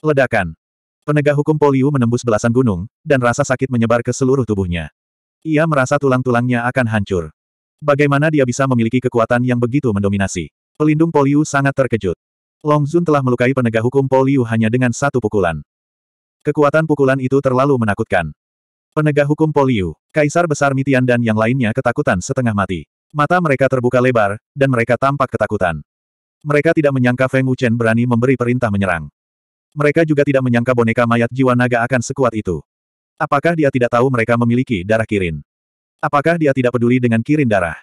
Ledakan. Penegak hukum Poliu menembus belasan gunung, dan rasa sakit menyebar ke seluruh tubuhnya. Ia merasa tulang-tulangnya akan hancur. Bagaimana dia bisa memiliki kekuatan yang begitu mendominasi? Pelindung Poliu sangat terkejut. Long Zun telah melukai penegak hukum Poliu hanya dengan satu pukulan. Kekuatan pukulan itu terlalu menakutkan. Penegak hukum Poliu, Kaisar Besar Mitian dan yang lainnya ketakutan setengah mati. Mata mereka terbuka lebar, dan mereka tampak ketakutan. Mereka tidak menyangka Feng Wuchen berani memberi perintah menyerang. Mereka juga tidak menyangka boneka mayat jiwa naga akan sekuat itu. Apakah dia tidak tahu mereka memiliki darah kirin? Apakah dia tidak peduli dengan kirin darah?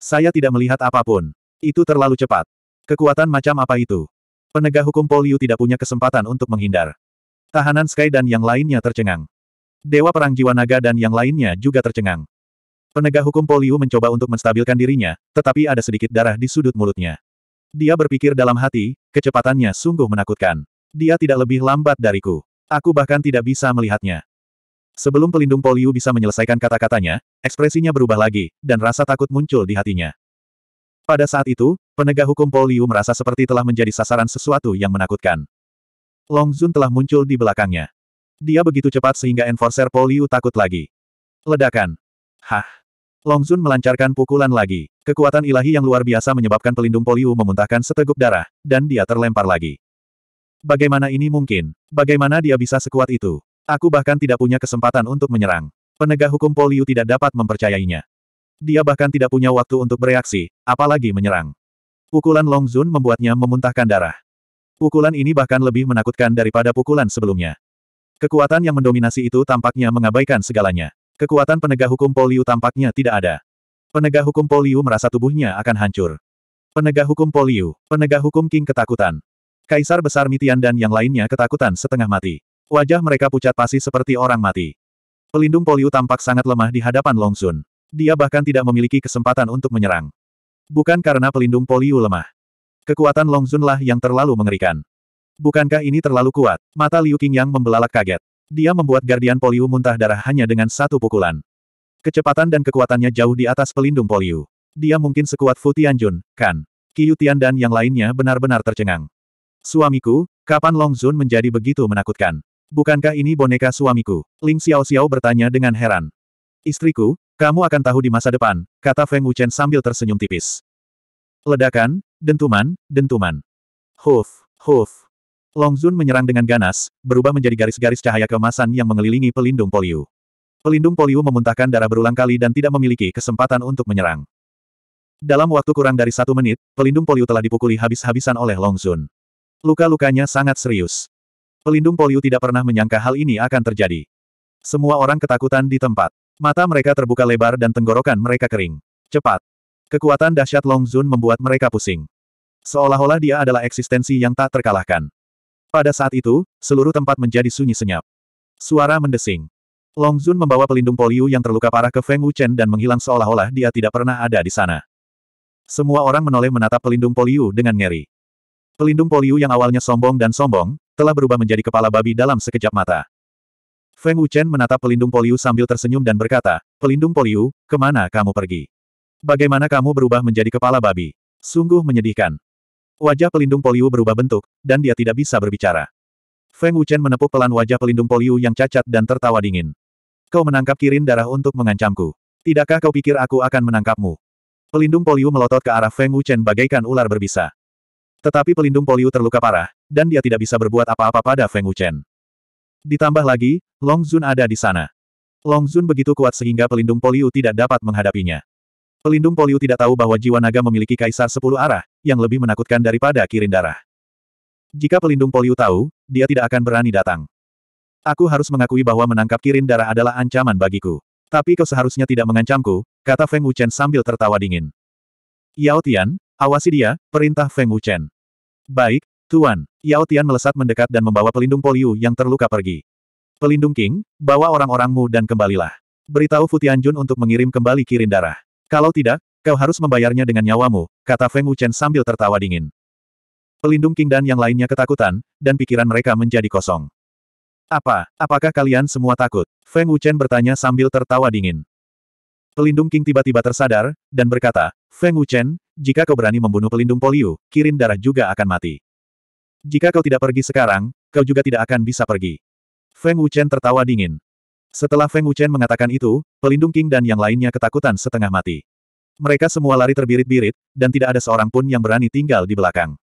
Saya tidak melihat apapun. Itu terlalu cepat. Kekuatan macam apa itu? Penegak hukum Poliu tidak punya kesempatan untuk menghindar. Tahanan Sky dan yang lainnya tercengang. Dewa Perang Jiwa Naga dan yang lainnya juga tercengang. Penegak hukum Poliu mencoba untuk menstabilkan dirinya, tetapi ada sedikit darah di sudut mulutnya. Dia berpikir dalam hati, kecepatannya sungguh menakutkan. Dia tidak lebih lambat dariku. Aku bahkan tidak bisa melihatnya. Sebelum pelindung Poliu bisa menyelesaikan kata-katanya, ekspresinya berubah lagi, dan rasa takut muncul di hatinya. Pada saat itu, penegak hukum Poliu merasa seperti telah menjadi sasaran sesuatu yang menakutkan. Long Zun telah muncul di belakangnya. Dia begitu cepat sehingga enforcer Poliu takut lagi. Ledakan. Hah. Long Zun melancarkan pukulan lagi. Kekuatan ilahi yang luar biasa menyebabkan pelindung Poliu memuntahkan seteguk darah, dan dia terlempar lagi. Bagaimana ini mungkin? Bagaimana dia bisa sekuat itu? Aku bahkan tidak punya kesempatan untuk menyerang. Penegak hukum Poliu tidak dapat mempercayainya. Dia bahkan tidak punya waktu untuk bereaksi, apalagi menyerang. Pukulan Long Zun membuatnya memuntahkan darah. Pukulan ini bahkan lebih menakutkan daripada pukulan sebelumnya. Kekuatan yang mendominasi itu tampaknya mengabaikan segalanya. Kekuatan penegak hukum Poliu tampaknya tidak ada. Penegak hukum Poliu merasa tubuhnya akan hancur. Penegak hukum Poliu, penegak hukum King ketakutan. Kaisar Besar Mitian dan yang lainnya ketakutan setengah mati. Wajah mereka pucat pasi seperti orang mati. Pelindung Poliu tampak sangat lemah di hadapan Long Sun. Dia bahkan tidak memiliki kesempatan untuk menyerang. Bukan karena pelindung Poliu lemah. Kekuatan Long Sun lah yang terlalu mengerikan. Bukankah ini terlalu kuat? Mata Liu yang membelalak kaget. Dia membuat Guardian Poliu muntah darah hanya dengan satu pukulan. Kecepatan dan kekuatannya jauh di atas pelindung Poliu. Dia mungkin sekuat Fu Tianjun, kan? Qiu Tian dan yang lainnya benar-benar tercengang. Suamiku, kapan Long Zun menjadi begitu menakutkan? Bukankah ini boneka suamiku? Ling Xiao Xiao bertanya dengan heran. Istriku, kamu akan tahu di masa depan, kata Feng Wuchen sambil tersenyum tipis. Ledakan, dentuman, dentuman. Huf, huf. Long Zun menyerang dengan ganas, berubah menjadi garis-garis cahaya kemasan yang mengelilingi pelindung poliu. Pelindung poliu memuntahkan darah berulang kali dan tidak memiliki kesempatan untuk menyerang. Dalam waktu kurang dari satu menit, pelindung poliu telah dipukuli habis-habisan oleh Long Zun. Luka-lukanya sangat serius. Pelindung Poliu tidak pernah menyangka hal ini akan terjadi. Semua orang ketakutan di tempat. Mata mereka terbuka lebar dan tenggorokan mereka kering. Cepat. Kekuatan dahsyat Long Zun membuat mereka pusing. Seolah-olah dia adalah eksistensi yang tak terkalahkan. Pada saat itu, seluruh tempat menjadi sunyi senyap. Suara mendesing. Long Zun membawa pelindung Poliu yang terluka parah ke Feng Wuchen dan menghilang seolah-olah dia tidak pernah ada di sana. Semua orang menoleh menatap pelindung Poliu dengan ngeri. Pelindung Poliu yang awalnya sombong dan sombong, telah berubah menjadi kepala babi dalam sekejap mata. Feng Wuchen menatap pelindung Poliu sambil tersenyum dan berkata, Pelindung Poliu, kemana kamu pergi? Bagaimana kamu berubah menjadi kepala babi? Sungguh menyedihkan. Wajah pelindung Poliu berubah bentuk, dan dia tidak bisa berbicara. Feng Wuchen menepuk pelan wajah pelindung Poliu yang cacat dan tertawa dingin. Kau menangkap kirin darah untuk mengancamku. Tidakkah kau pikir aku akan menangkapmu? Pelindung Poliu melotot ke arah Feng Wuchen bagaikan ular berbisa. Tetapi pelindung Poliu terluka parah, dan dia tidak bisa berbuat apa-apa pada Feng Wuchen. Ditambah lagi, Long Zun ada di sana. Long Zun begitu kuat sehingga pelindung Poliu tidak dapat menghadapinya. Pelindung Poliu tidak tahu bahwa jiwa naga memiliki kaisar sepuluh arah, yang lebih menakutkan daripada kirin darah. Jika pelindung Poliu tahu, dia tidak akan berani datang. Aku harus mengakui bahwa menangkap kirin darah adalah ancaman bagiku. Tapi kau seharusnya tidak mengancamku, kata Feng Wuchen sambil tertawa dingin. Yao Tian, Awasi dia, perintah Feng Wuchen. Baik, Tuan. Yao Tian melesat mendekat dan membawa pelindung Poliu yang terluka pergi. Pelindung King, bawa orang-orangmu dan kembalilah. Beritahu Futianjun untuk mengirim kembali kirin darah. Kalau tidak, kau harus membayarnya dengan nyawamu, kata Feng Wuchen sambil tertawa dingin. Pelindung King dan yang lainnya ketakutan, dan pikiran mereka menjadi kosong. Apa, apakah kalian semua takut? Feng Wuchen bertanya sambil tertawa dingin. Pelindung King tiba-tiba tersadar, dan berkata, Feng Wuchen, jika kau berani membunuh pelindung polio, Kirin darah juga akan mati. Jika kau tidak pergi sekarang, kau juga tidak akan bisa pergi. Feng Wuchen tertawa dingin. Setelah Feng Wuchen mengatakan itu, pelindung King dan yang lainnya ketakutan setengah mati. Mereka semua lari terbirit-birit, dan tidak ada seorang pun yang berani tinggal di belakang.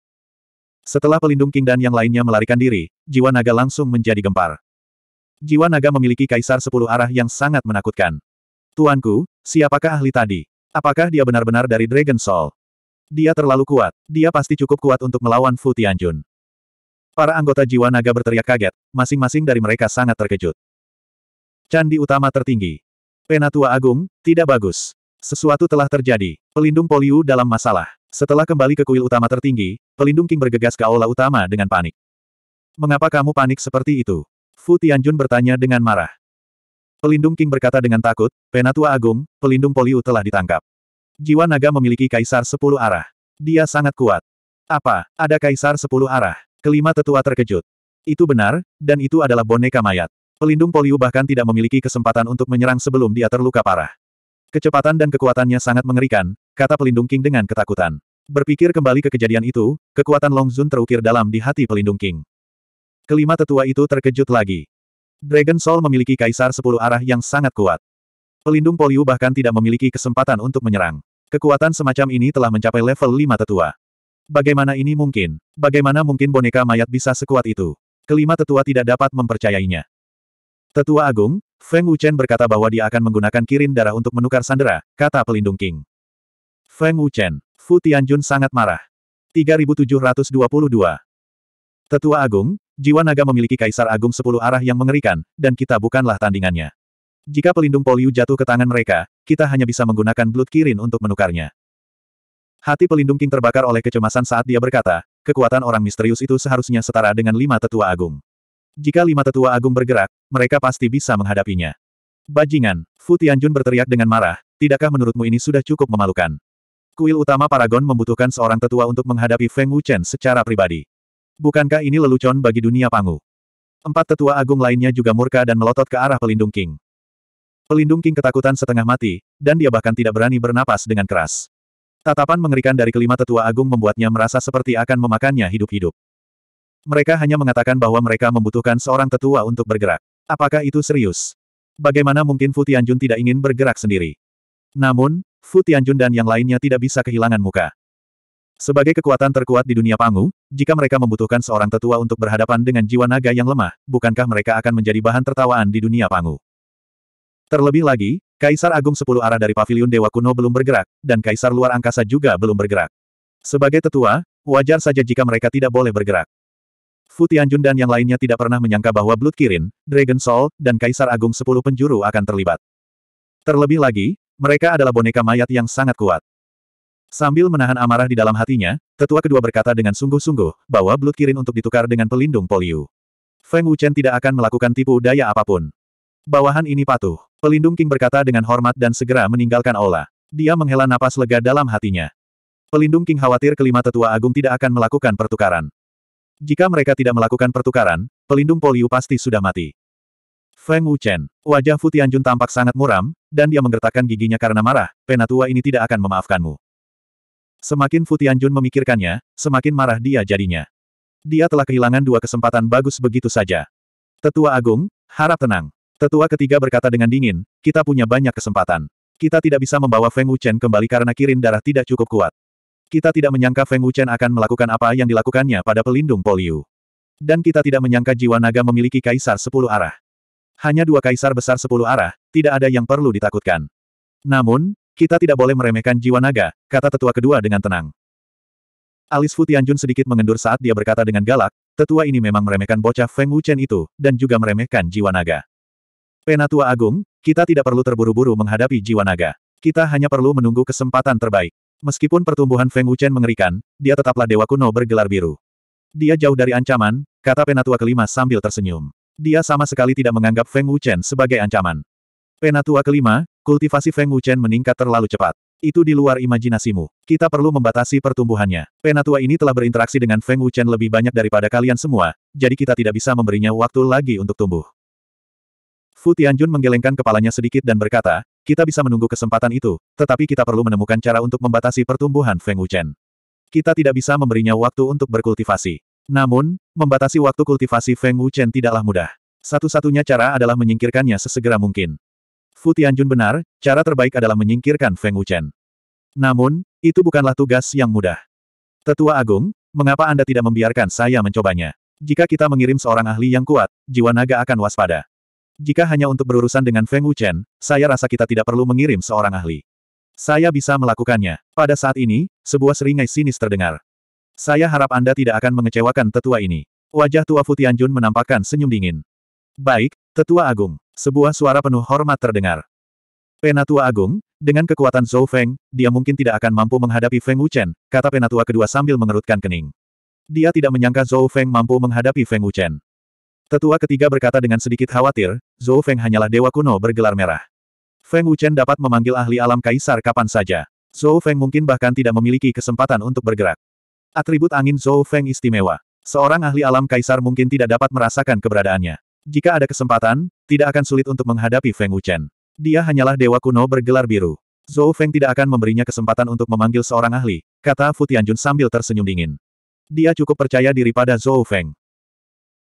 Setelah pelindung King dan yang lainnya melarikan diri, jiwa naga langsung menjadi gempar. Jiwa naga memiliki kaisar sepuluh arah yang sangat menakutkan. Tuanku, siapakah ahli tadi? Apakah dia benar-benar dari Dragon Soul? Dia terlalu kuat. Dia pasti cukup kuat untuk melawan Fu Tianjun. Para anggota jiwa naga berteriak kaget, masing-masing dari mereka sangat terkejut. Candi utama tertinggi. Penatua Agung, tidak bagus. Sesuatu telah terjadi. Pelindung Poliu dalam masalah. Setelah kembali ke kuil utama tertinggi, pelindung King bergegas ke aula utama dengan panik. Mengapa kamu panik seperti itu? Fu Tianjun bertanya dengan marah. Pelindung King berkata dengan takut, Penatua Agung, pelindung Poliu telah ditangkap. Jiwa naga memiliki kaisar sepuluh arah. Dia sangat kuat. Apa, ada kaisar sepuluh arah? Kelima tetua terkejut. Itu benar, dan itu adalah boneka mayat. Pelindung Poliu bahkan tidak memiliki kesempatan untuk menyerang sebelum dia terluka parah. Kecepatan dan kekuatannya sangat mengerikan, kata pelindung King dengan ketakutan. Berpikir kembali ke kejadian itu, kekuatan Long Zun terukir dalam di hati pelindung King. Kelima tetua itu terkejut lagi. Dragon Soul memiliki kaisar sepuluh arah yang sangat kuat. Pelindung Poliu bahkan tidak memiliki kesempatan untuk menyerang. Kekuatan semacam ini telah mencapai level 5 tetua. Bagaimana ini mungkin? Bagaimana mungkin boneka mayat bisa sekuat itu? Kelima tetua tidak dapat mempercayainya. Tetua Agung, Feng Wuchen berkata bahwa dia akan menggunakan kirin darah untuk menukar sandera, kata pelindung King. Feng Wuchen, Fu Tianjun sangat marah. 3722 Tetua Agung, jiwa naga memiliki kaisar agung sepuluh arah yang mengerikan, dan kita bukanlah tandingannya. Jika pelindung Poliu jatuh ke tangan mereka, kita hanya bisa menggunakan Blood Kirin untuk menukarnya. Hati pelindung King terbakar oleh kecemasan saat dia berkata, kekuatan orang misterius itu seharusnya setara dengan lima tetua agung. Jika lima tetua agung bergerak, mereka pasti bisa menghadapinya. Bajingan, Fu Tianjun berteriak dengan marah, tidakkah menurutmu ini sudah cukup memalukan? Kuil utama Paragon membutuhkan seorang tetua untuk menghadapi Feng Wuchen secara pribadi. Bukankah ini lelucon bagi dunia Pangu? Empat tetua agung lainnya juga murka dan melotot ke arah pelindung King. Pelindung King ketakutan setengah mati, dan dia bahkan tidak berani bernapas dengan keras. Tatapan mengerikan dari kelima tetua agung membuatnya merasa seperti akan memakannya hidup-hidup. Mereka hanya mengatakan bahwa mereka membutuhkan seorang tetua untuk bergerak. Apakah itu serius? Bagaimana mungkin Fu Tianjun tidak ingin bergerak sendiri? Namun, Fu Tianjun dan yang lainnya tidak bisa kehilangan muka. Sebagai kekuatan terkuat di dunia Pangu, jika mereka membutuhkan seorang tetua untuk berhadapan dengan jiwa naga yang lemah, bukankah mereka akan menjadi bahan tertawaan di dunia Pangu? Terlebih lagi, Kaisar Agung Sepuluh Arah dari Paviliun Dewa Kuno belum bergerak, dan Kaisar Luar Angkasa juga belum bergerak. Sebagai tetua, wajar saja jika mereka tidak boleh bergerak. Fu Tianjun dan yang lainnya tidak pernah menyangka bahwa Blood Kirin, Dragon Soul, dan Kaisar Agung Sepuluh Penjuru akan terlibat. Terlebih lagi, mereka adalah boneka mayat yang sangat kuat. Sambil menahan amarah di dalam hatinya, tetua kedua berkata dengan sungguh-sungguh, bahwa Blood Kirin untuk ditukar dengan pelindung polio. Feng Wuchen tidak akan melakukan tipu daya apapun. Bawahan ini patuh. Pelindung King berkata dengan hormat dan segera meninggalkan aula. Dia menghela napas lega dalam hatinya. Pelindung King khawatir kelima tetua agung tidak akan melakukan pertukaran. Jika mereka tidak melakukan pertukaran, pelindung Poliu pasti sudah mati. Feng Wuchen, wajah Fu Tianjun tampak sangat muram, dan dia menggertakkan giginya karena marah, penatua ini tidak akan memaafkanmu. Semakin Fu Tianjun memikirkannya, semakin marah dia jadinya. Dia telah kehilangan dua kesempatan bagus begitu saja. Tetua Agung, harap tenang. Tetua ketiga berkata dengan dingin, kita punya banyak kesempatan. Kita tidak bisa membawa Feng Wuchen kembali karena kirin darah tidak cukup kuat. Kita tidak menyangka Feng Wuchen akan melakukan apa yang dilakukannya pada pelindung Poliu. Dan kita tidak menyangka jiwa naga memiliki kaisar sepuluh arah. Hanya dua kaisar besar sepuluh arah, tidak ada yang perlu ditakutkan. Namun, kita tidak boleh meremehkan jiwa naga, kata tetua kedua dengan tenang. Alis Fu Tianjun sedikit mengendur saat dia berkata dengan galak, tetua ini memang meremehkan bocah Feng Wuchen itu, dan juga meremehkan jiwa naga. Penatua Agung, kita tidak perlu terburu-buru menghadapi jiwa naga. Kita hanya perlu menunggu kesempatan terbaik. Meskipun pertumbuhan Feng Wuchen mengerikan, dia tetaplah dewa kuno bergelar biru. Dia jauh dari ancaman, kata Penatua kelima sambil tersenyum. Dia sama sekali tidak menganggap Feng Wuchen sebagai ancaman. Penatua kelima, kultivasi Feng Wuchen meningkat terlalu cepat. Itu di luar imajinasimu. Kita perlu membatasi pertumbuhannya. Penatua ini telah berinteraksi dengan Feng Wuchen lebih banyak daripada kalian semua, jadi kita tidak bisa memberinya waktu lagi untuk tumbuh. Fu Tianjun menggelengkan kepalanya sedikit dan berkata, kita bisa menunggu kesempatan itu, tetapi kita perlu menemukan cara untuk membatasi pertumbuhan Feng Wuchen. Kita tidak bisa memberinya waktu untuk berkultivasi. Namun, membatasi waktu kultivasi Feng Wuchen tidaklah mudah. Satu-satunya cara adalah menyingkirkannya sesegera mungkin. Fu Tianjun benar, cara terbaik adalah menyingkirkan Feng Wuchen. Namun, itu bukanlah tugas yang mudah. Tetua Agung, mengapa Anda tidak membiarkan saya mencobanya? Jika kita mengirim seorang ahli yang kuat, jiwa naga akan waspada. Jika hanya untuk berurusan dengan Feng Wuchen, saya rasa kita tidak perlu mengirim seorang ahli. Saya bisa melakukannya. Pada saat ini, sebuah seringai sinis terdengar. Saya harap Anda tidak akan mengecewakan tetua ini. Wajah tua Fu Tianjun menampakkan senyum dingin. Baik, Tetua Agung. Sebuah suara penuh hormat terdengar. Penatua Agung, dengan kekuatan Zhou Feng, dia mungkin tidak akan mampu menghadapi Feng Wuchen, kata penatua kedua sambil mengerutkan kening. Dia tidak menyangka Zhou Feng mampu menghadapi Feng Wuchen. Tetua ketiga berkata dengan sedikit khawatir, Zou Feng hanyalah dewa kuno bergelar merah. Feng Wuchen dapat memanggil ahli alam kaisar kapan saja. Zhou Feng mungkin bahkan tidak memiliki kesempatan untuk bergerak. Atribut angin Zhou Feng istimewa. Seorang ahli alam kaisar mungkin tidak dapat merasakan keberadaannya. Jika ada kesempatan, tidak akan sulit untuk menghadapi Feng Wuchen. Dia hanyalah dewa kuno bergelar biru. Zou Feng tidak akan memberinya kesempatan untuk memanggil seorang ahli, kata Fu Tianjun sambil tersenyum dingin. Dia cukup percaya diri pada Zhou Feng.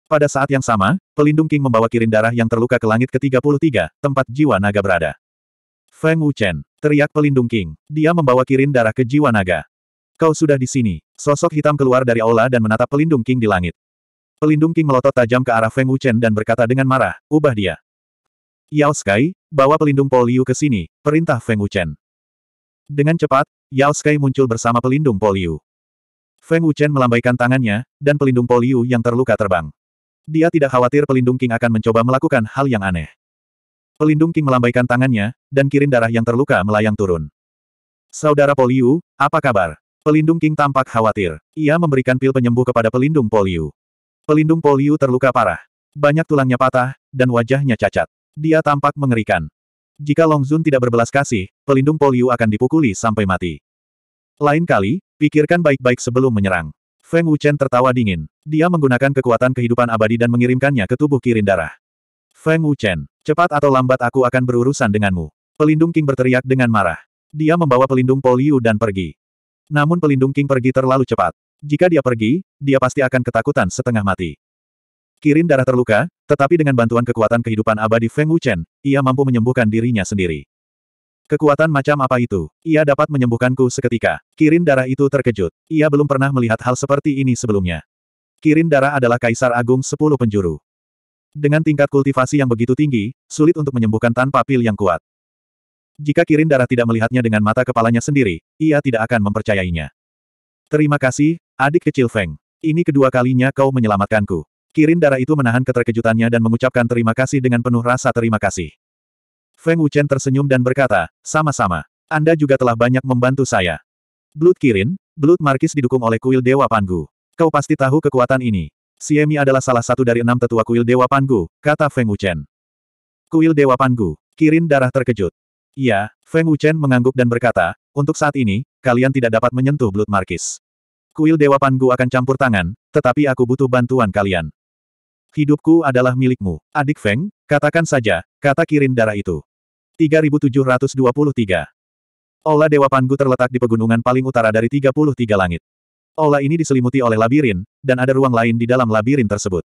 Pada saat yang sama, pelindung King membawa kirin darah yang terluka ke langit ke-33, tempat jiwa naga berada. Feng Wuchen, teriak pelindung King. Dia membawa kirin darah ke jiwa naga. Kau sudah di sini. Sosok hitam keluar dari aula dan menatap pelindung King di langit. Pelindung King melotot tajam ke arah Feng Wuchen dan berkata dengan marah, ubah dia. Yao Sky, bawa pelindung Po ke sini, perintah Feng Wuchen. Dengan cepat, Yao Sky muncul bersama pelindung Po Liu. Feng Wuchen melambaikan tangannya, dan pelindung Po yang terluka terbang. Dia tidak khawatir pelindung King akan mencoba melakukan hal yang aneh. Pelindung King melambaikan tangannya, dan kirin darah yang terluka melayang turun. Saudara Poliu, apa kabar? Pelindung King tampak khawatir. Ia memberikan pil penyembuh kepada pelindung Poliu. Pelindung Poliu terluka parah. Banyak tulangnya patah, dan wajahnya cacat. Dia tampak mengerikan. Jika Long Zun tidak berbelas kasih, pelindung Poliu akan dipukuli sampai mati. Lain kali, pikirkan baik-baik sebelum menyerang. Feng Wuchen tertawa dingin. Dia menggunakan kekuatan kehidupan abadi dan mengirimkannya ke tubuh Kirin Darah. Feng Wuchen, cepat atau lambat aku akan berurusan denganmu. Pelindung King berteriak dengan marah. Dia membawa pelindung Poliu dan pergi. Namun pelindung King pergi terlalu cepat. Jika dia pergi, dia pasti akan ketakutan setengah mati. Kirin Darah terluka, tetapi dengan bantuan kekuatan kehidupan abadi Feng Wuchen, ia mampu menyembuhkan dirinya sendiri. Kekuatan macam apa itu? Ia dapat menyembuhkanku seketika. Kirin darah itu terkejut. Ia belum pernah melihat hal seperti ini sebelumnya. Kirin darah adalah kaisar agung sepuluh penjuru. Dengan tingkat kultivasi yang begitu tinggi, sulit untuk menyembuhkan tanpa pil yang kuat. Jika Kirin darah tidak melihatnya dengan mata kepalanya sendiri, ia tidak akan mempercayainya. Terima kasih, adik kecil Feng. Ini kedua kalinya kau menyelamatkanku. Kirin darah itu menahan keterkejutannya dan mengucapkan terima kasih dengan penuh rasa terima kasih. Feng Wuchen tersenyum dan berkata, sama-sama. Anda juga telah banyak membantu saya. Blood Kirin, Blood Markis didukung oleh kuil Dewa Panggu. Kau pasti tahu kekuatan ini. Siemi adalah salah satu dari enam tetua kuil Dewa Panggu, kata Feng Wuchen. Kuil Dewa Panggu, Kirin darah terkejut. Iya, Feng Wuchen mengangguk dan berkata, untuk saat ini, kalian tidak dapat menyentuh Blood Markis. Kuil Dewa Panggu akan campur tangan, tetapi aku butuh bantuan kalian. Hidupku adalah milikmu. Adik Feng, katakan saja, kata Kirin darah itu. 3723. Ola Dewa Pangu terletak di pegunungan paling utara dari 33 langit. Ola ini diselimuti oleh labirin, dan ada ruang lain di dalam labirin tersebut.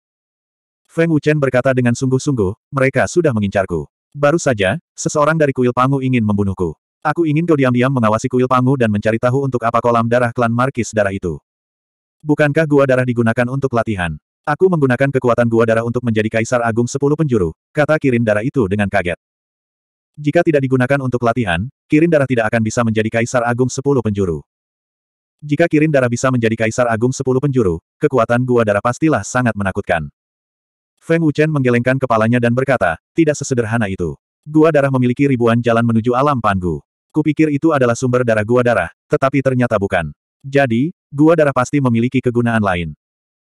Feng Wuchen berkata dengan sungguh-sungguh, mereka sudah mengincarku. Baru saja, seseorang dari kuil Pangu ingin membunuhku. Aku ingin kau diam-diam mengawasi kuil Pangu dan mencari tahu untuk apa kolam darah klan Markis darah itu. Bukankah gua darah digunakan untuk latihan? Aku menggunakan kekuatan gua darah untuk menjadi kaisar agung sepuluh penjuru, kata Kirin darah itu dengan kaget. Jika tidak digunakan untuk latihan, Kirin Darah tidak akan bisa menjadi Kaisar Agung Sepuluh Penjuru. Jika Kirin Darah bisa menjadi Kaisar Agung Sepuluh Penjuru, kekuatan Gua Darah pastilah sangat menakutkan. Feng Wuchen menggelengkan kepalanya dan berkata, tidak sesederhana itu. Gua Darah memiliki ribuan jalan menuju alam panggu. Kupikir itu adalah sumber darah Gua Darah, tetapi ternyata bukan. Jadi, Gua Darah pasti memiliki kegunaan lain.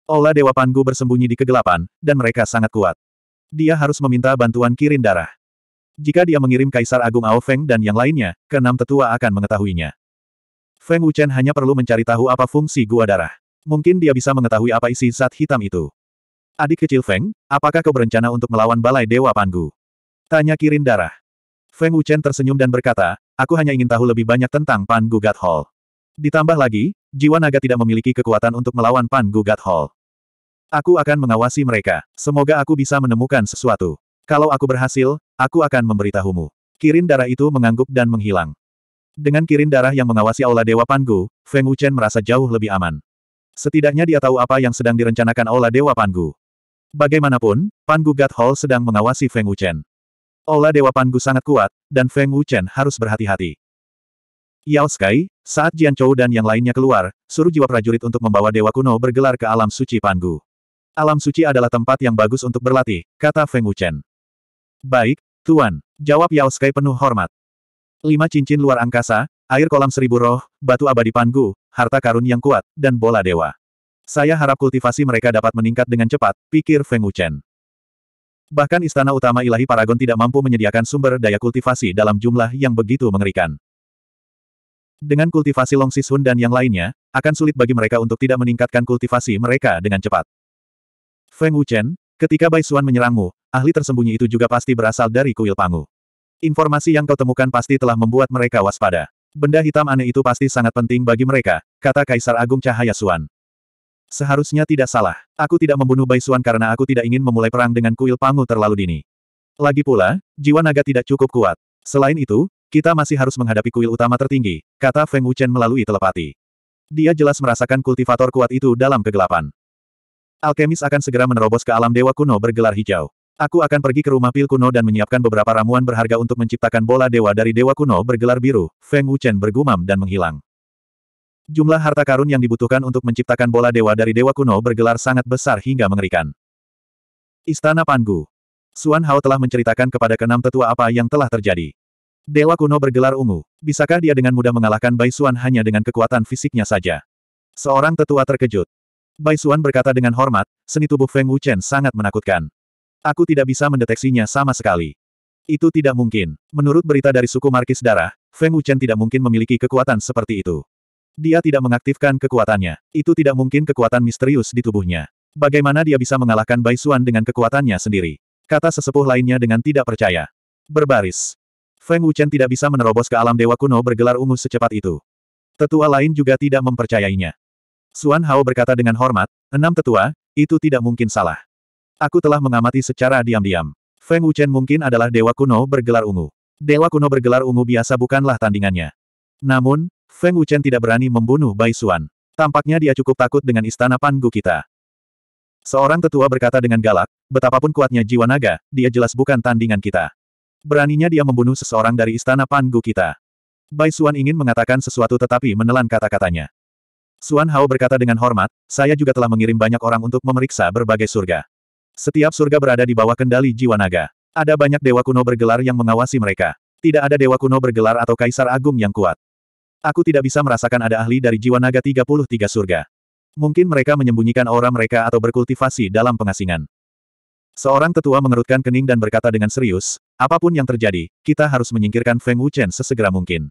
Ola Dewa Panggu bersembunyi di kegelapan, dan mereka sangat kuat. Dia harus meminta bantuan Kirin Darah. Jika dia mengirim Kaisar Agung Ao Feng dan yang lainnya, keenam tetua akan mengetahuinya. Feng Wuchen hanya perlu mencari tahu apa fungsi gua darah. Mungkin dia bisa mengetahui apa isi zat hitam itu. Adik kecil Feng, apakah kau berencana untuk melawan Balai Dewa Panggu? Tanya Kirin Darah. Feng Wuchen tersenyum dan berkata, aku hanya ingin tahu lebih banyak tentang Panggu God Hall. Ditambah lagi, jiwa naga tidak memiliki kekuatan untuk melawan Panggu God Hall. Aku akan mengawasi mereka. Semoga aku bisa menemukan sesuatu. Kalau aku berhasil, aku akan memberitahumu. Kirin darah itu mengangguk dan menghilang. Dengan kirin darah yang mengawasi Aula Dewa Panggu, Feng Wuchen merasa jauh lebih aman. Setidaknya dia tahu apa yang sedang direncanakan Aula Dewa Panggu. Bagaimanapun, Panggu God Hall sedang mengawasi Feng Wuchen. Aula Dewa Panggu sangat kuat, dan Feng Wuchen harus berhati-hati. Yao Sky, saat Jian Chou dan yang lainnya keluar, suruh jiwa prajurit untuk membawa Dewa Kuno bergelar ke Alam Suci Panggu. Alam Suci adalah tempat yang bagus untuk berlatih, kata Feng Wuchen. Baik, Tuan, jawab Yao Sky penuh hormat. Lima cincin luar angkasa, air kolam seribu roh, batu abadi panggung, harta karun yang kuat, dan bola dewa. Saya harap kultivasi mereka dapat meningkat dengan cepat, pikir Feng Wuchen. Bahkan istana utama ilahi Paragon tidak mampu menyediakan sumber daya kultivasi dalam jumlah yang begitu mengerikan. Dengan kultivasi Long Sisun dan yang lainnya, akan sulit bagi mereka untuk tidak meningkatkan kultivasi mereka dengan cepat. Feng Wuchen, Ketika Bai Xuan menyerangmu, ahli tersembunyi itu juga pasti berasal dari kuil Pangu. Informasi yang kau temukan pasti telah membuat mereka waspada. Benda hitam aneh itu pasti sangat penting bagi mereka, kata Kaisar Agung Cahaya Xuan. Seharusnya tidak salah. Aku tidak membunuh Bai Xuan karena aku tidak ingin memulai perang dengan kuil Pangu terlalu dini. Lagi pula, jiwa naga tidak cukup kuat. Selain itu, kita masih harus menghadapi kuil utama tertinggi, kata Feng Wuchen melalui telepati. Dia jelas merasakan kultivator kuat itu dalam kegelapan. Alkemis akan segera menerobos ke alam dewa kuno bergelar hijau. Aku akan pergi ke rumah pil kuno dan menyiapkan beberapa ramuan berharga untuk menciptakan bola dewa dari dewa kuno bergelar biru, Feng Wuchen bergumam dan menghilang. Jumlah harta karun yang dibutuhkan untuk menciptakan bola dewa dari dewa kuno bergelar sangat besar hingga mengerikan. Istana Pangu. Suan Hao telah menceritakan kepada keenam tetua apa yang telah terjadi. Dewa kuno bergelar ungu. Bisakah dia dengan mudah mengalahkan Bai Suan hanya dengan kekuatan fisiknya saja? Seorang tetua terkejut. Bai Xuan berkata dengan hormat, seni tubuh Feng Wuchen sangat menakutkan. Aku tidak bisa mendeteksinya sama sekali. Itu tidak mungkin. Menurut berita dari suku Markis Darah, Feng Wuchen tidak mungkin memiliki kekuatan seperti itu. Dia tidak mengaktifkan kekuatannya. Itu tidak mungkin kekuatan misterius di tubuhnya. Bagaimana dia bisa mengalahkan Bai Xuan dengan kekuatannya sendiri? Kata sesepuh lainnya dengan tidak percaya. Berbaris. Feng Wuchen tidak bisa menerobos ke alam dewa kuno bergelar ungu secepat itu. Tetua lain juga tidak mempercayainya. Suan Hao berkata dengan hormat, enam tetua, itu tidak mungkin salah. Aku telah mengamati secara diam-diam. Feng Wuchen mungkin adalah dewa kuno bergelar ungu. Dewa kuno bergelar ungu biasa bukanlah tandingannya. Namun, Feng Wuchen tidak berani membunuh Bai Suan. Tampaknya dia cukup takut dengan istana Pangu kita. Seorang tetua berkata dengan galak, betapapun kuatnya jiwa naga, dia jelas bukan tandingan kita. Beraninya dia membunuh seseorang dari istana Pangu kita. Bai Suan ingin mengatakan sesuatu tetapi menelan kata-katanya. Suan Hao berkata dengan hormat, saya juga telah mengirim banyak orang untuk memeriksa berbagai surga. Setiap surga berada di bawah kendali jiwa naga. Ada banyak dewa kuno bergelar yang mengawasi mereka. Tidak ada dewa kuno bergelar atau kaisar agung yang kuat. Aku tidak bisa merasakan ada ahli dari jiwa naga 33 surga. Mungkin mereka menyembunyikan aura mereka atau berkultivasi dalam pengasingan. Seorang tetua mengerutkan kening dan berkata dengan serius, apapun yang terjadi, kita harus menyingkirkan Feng Wuchen sesegera mungkin.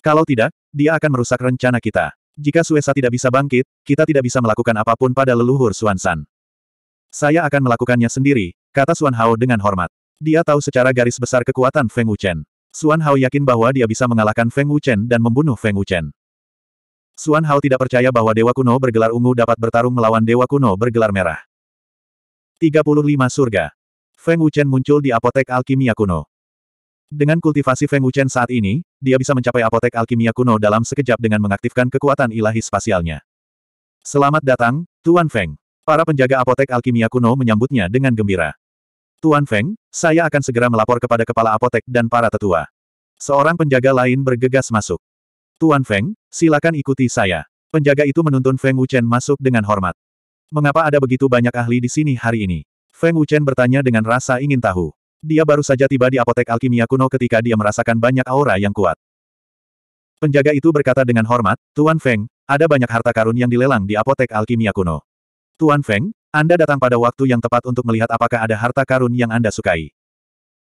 Kalau tidak, dia akan merusak rencana kita. Jika Suesa tidak bisa bangkit, kita tidak bisa melakukan apapun pada leluhur Suansan. Saya akan melakukannya sendiri, kata Suan Hao dengan hormat. Dia tahu secara garis besar kekuatan Feng Wuchen. Suan Hao yakin bahwa dia bisa mengalahkan Feng Wuchen dan membunuh Feng Wuchen. Suan Hao tidak percaya bahwa Dewa Kuno bergelar ungu dapat bertarung melawan Dewa Kuno bergelar merah. 35 Surga Feng Wuchen muncul di apotek alkimia kuno. Dengan kultivasi Feng Wuchen saat ini, dia bisa mencapai apotek alkimia kuno dalam sekejap dengan mengaktifkan kekuatan ilahi spasialnya. Selamat datang, Tuan Feng. Para penjaga apotek alkimia kuno menyambutnya dengan gembira. Tuan Feng, saya akan segera melapor kepada kepala apotek dan para tetua. Seorang penjaga lain bergegas masuk. Tuan Feng, silakan ikuti saya. Penjaga itu menuntun Feng Wuchen masuk dengan hormat. Mengapa ada begitu banyak ahli di sini hari ini? Feng Wuchen bertanya dengan rasa ingin tahu. Dia baru saja tiba di apotek alkimia kuno ketika dia merasakan banyak aura yang kuat. Penjaga itu berkata dengan hormat, Tuan Feng, ada banyak harta karun yang dilelang di apotek alkimia kuno. Tuan Feng, Anda datang pada waktu yang tepat untuk melihat apakah ada harta karun yang Anda sukai.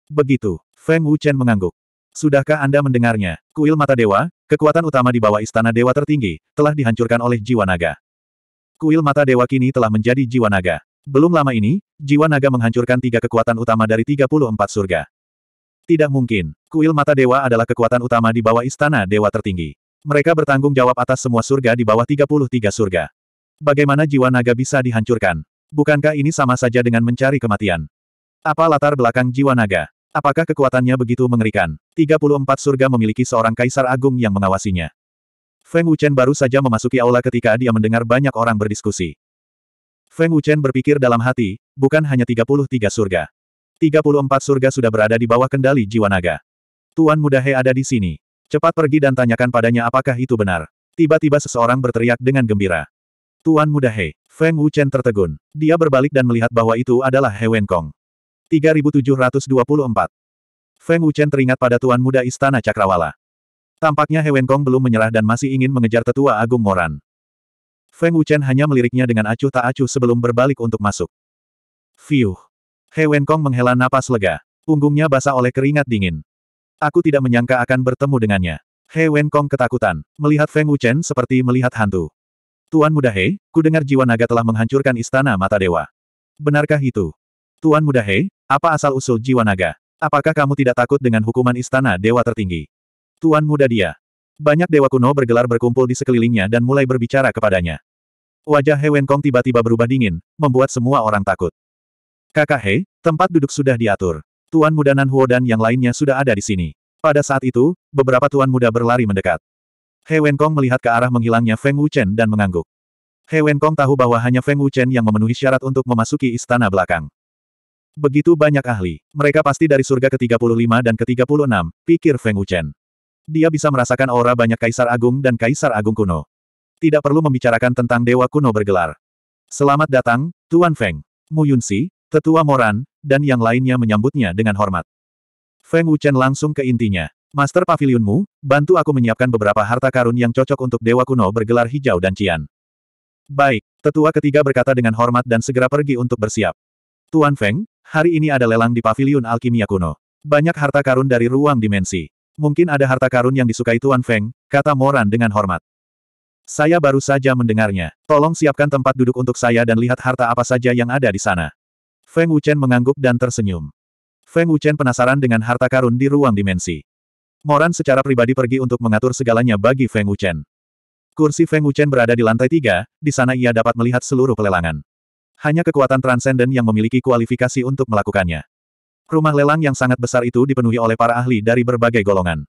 Begitu, Feng Wuchen mengangguk. Sudahkah Anda mendengarnya? Kuil Mata Dewa, kekuatan utama di bawah istana dewa tertinggi, telah dihancurkan oleh jiwa naga. Kuil Mata Dewa kini telah menjadi jiwa naga. Belum lama ini, jiwa naga menghancurkan tiga kekuatan utama dari 34 surga. Tidak mungkin. Kuil Mata Dewa adalah kekuatan utama di bawah istana dewa tertinggi. Mereka bertanggung jawab atas semua surga di bawah 33 surga. Bagaimana jiwa naga bisa dihancurkan? Bukankah ini sama saja dengan mencari kematian? Apa latar belakang jiwa naga? Apakah kekuatannya begitu mengerikan? 34 surga memiliki seorang kaisar agung yang mengawasinya. Feng Wuchen baru saja memasuki aula ketika dia mendengar banyak orang berdiskusi. Feng Wuchen berpikir dalam hati, bukan hanya 33 surga. 34 surga sudah berada di bawah kendali jiwa naga. Tuan muda He ada di sini. Cepat pergi dan tanyakan padanya apakah itu benar. Tiba-tiba seseorang berteriak dengan gembira. Tuan muda He, Feng Wuchen tertegun. Dia berbalik dan melihat bahwa itu adalah He Wenkong. 3724. Feng Wuchen teringat pada tuan muda istana Cakrawala. Tampaknya He Wenkong belum menyerah dan masih ingin mengejar tetua Agung Moran. Feng Wuchen hanya meliriknya dengan acuh tak acuh sebelum berbalik untuk masuk. Fiuh. He Wenkong menghela napas lega. Punggungnya basah oleh keringat dingin. Aku tidak menyangka akan bertemu dengannya. He Wenkong ketakutan, melihat Feng Wuchen seperti melihat hantu. Tuan Muda He, ku dengar jiwa naga telah menghancurkan istana mata dewa. Benarkah itu? Tuan Muda He, apa asal-usul jiwa naga? Apakah kamu tidak takut dengan hukuman istana dewa tertinggi? Tuan Muda dia, banyak dewa kuno bergelar berkumpul di sekelilingnya dan mulai berbicara kepadanya. Wajah He Wenkong tiba-tiba berubah dingin, membuat semua orang takut. Kakak He, tempat duduk sudah diatur. Tuan Muda Nan Huo dan yang lainnya sudah ada di sini. Pada saat itu, beberapa Tuan Muda berlari mendekat. He Wenkong melihat ke arah menghilangnya Feng Wuchen dan mengangguk. He Wenkong tahu bahwa hanya Feng Wuchen yang memenuhi syarat untuk memasuki istana belakang. Begitu banyak ahli, mereka pasti dari surga ke-35 dan ke-36, pikir Feng Wuchen. Dia bisa merasakan aura banyak kaisar agung dan kaisar agung kuno. Tidak perlu membicarakan tentang dewa kuno bergelar. Selamat datang, Tuan Feng. Mu Yunsi, Tetua Moran, dan yang lainnya menyambutnya dengan hormat. Feng Wuchen langsung ke intinya. Master Pavilionmu, bantu aku menyiapkan beberapa harta karun yang cocok untuk dewa kuno bergelar hijau dan cian. Baik, tetua ketiga berkata dengan hormat dan segera pergi untuk bersiap. Tuan Feng, hari ini ada lelang di Pavilion Alkimia Kuno. Banyak harta karun dari ruang dimensi. Mungkin ada harta karun yang disukai Tuan Feng, kata Moran dengan hormat. Saya baru saja mendengarnya. Tolong siapkan tempat duduk untuk saya dan lihat harta apa saja yang ada di sana. Feng Wuchen mengangguk dan tersenyum. Feng Wuchen penasaran dengan harta karun di ruang dimensi. Moran secara pribadi pergi untuk mengatur segalanya bagi Feng Wuchen. Kursi Feng Wuchen berada di lantai tiga, di sana ia dapat melihat seluruh pelelangan. Hanya kekuatan Transcendent yang memiliki kualifikasi untuk melakukannya. Rumah lelang yang sangat besar itu dipenuhi oleh para ahli dari berbagai golongan.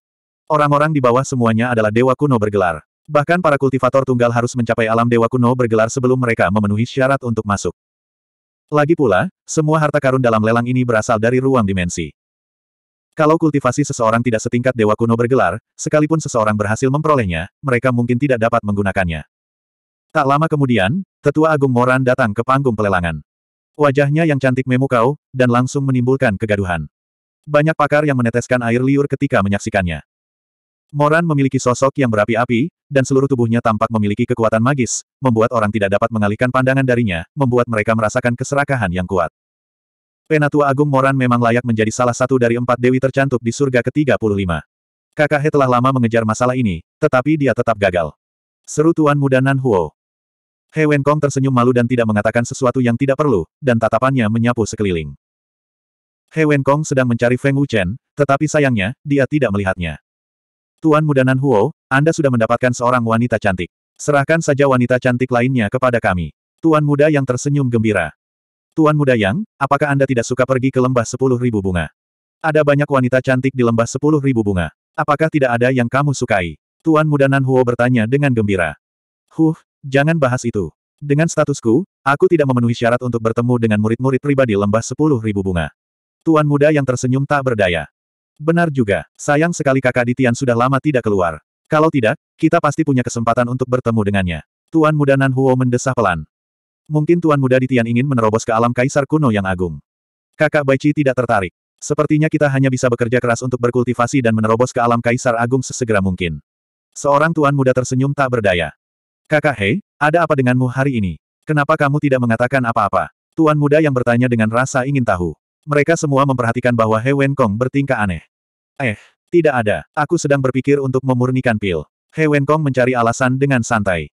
Orang-orang di bawah semuanya adalah dewa kuno bergelar. Bahkan para kultivator tunggal harus mencapai alam dewa kuno bergelar sebelum mereka memenuhi syarat untuk masuk. Lagi pula, semua harta karun dalam lelang ini berasal dari ruang dimensi. Kalau kultivasi seseorang tidak setingkat dewa kuno bergelar, sekalipun seseorang berhasil memperolehnya, mereka mungkin tidak dapat menggunakannya. Tak lama kemudian, Tetua Agung Moran datang ke panggung pelelangan. Wajahnya yang cantik memukau, dan langsung menimbulkan kegaduhan. Banyak pakar yang meneteskan air liur ketika menyaksikannya. Moran memiliki sosok yang berapi-api, dan seluruh tubuhnya tampak memiliki kekuatan magis, membuat orang tidak dapat mengalihkan pandangan darinya, membuat mereka merasakan keserakahan yang kuat. Penatua Agung Moran memang layak menjadi salah satu dari empat dewi tercantik di surga ke-35. Kakak He telah lama mengejar masalah ini, tetapi dia tetap gagal. Seru Tuan Muda Nan Huo. He Kong tersenyum malu dan tidak mengatakan sesuatu yang tidak perlu, dan tatapannya menyapu sekeliling. He Kong sedang mencari Feng Wuchen, tetapi sayangnya, dia tidak melihatnya. Tuan Muda Nan Huo, Anda sudah mendapatkan seorang wanita cantik. Serahkan saja wanita cantik lainnya kepada kami. Tuan Muda yang tersenyum gembira. Tuan Muda Yang, apakah Anda tidak suka pergi ke lembah sepuluh ribu bunga? Ada banyak wanita cantik di lembah sepuluh ribu bunga. Apakah tidak ada yang kamu sukai? Tuan Muda Nan Huo bertanya dengan gembira. Huh, Jangan bahas itu. Dengan statusku, aku tidak memenuhi syarat untuk bertemu dengan murid-murid pribadi lembah sepuluh ribu bunga. Tuan muda yang tersenyum tak berdaya. Benar juga, sayang sekali kakak Ditian sudah lama tidak keluar. Kalau tidak, kita pasti punya kesempatan untuk bertemu dengannya. Tuan muda Nan Huo mendesah pelan. Mungkin Tuan muda Ditian ingin menerobos ke alam kaisar kuno yang agung. Kakak Baichi tidak tertarik. Sepertinya kita hanya bisa bekerja keras untuk berkultivasi dan menerobos ke alam kaisar agung sesegera mungkin. Seorang tuan muda tersenyum tak berdaya. Kakak Hei, ada apa denganmu hari ini? Kenapa kamu tidak mengatakan apa-apa? Tuan muda yang bertanya dengan rasa ingin tahu. Mereka semua memperhatikan bahwa He Wenkong bertingkah aneh. Eh, tidak ada. Aku sedang berpikir untuk memurnikan pil. He Wenkong mencari alasan dengan santai.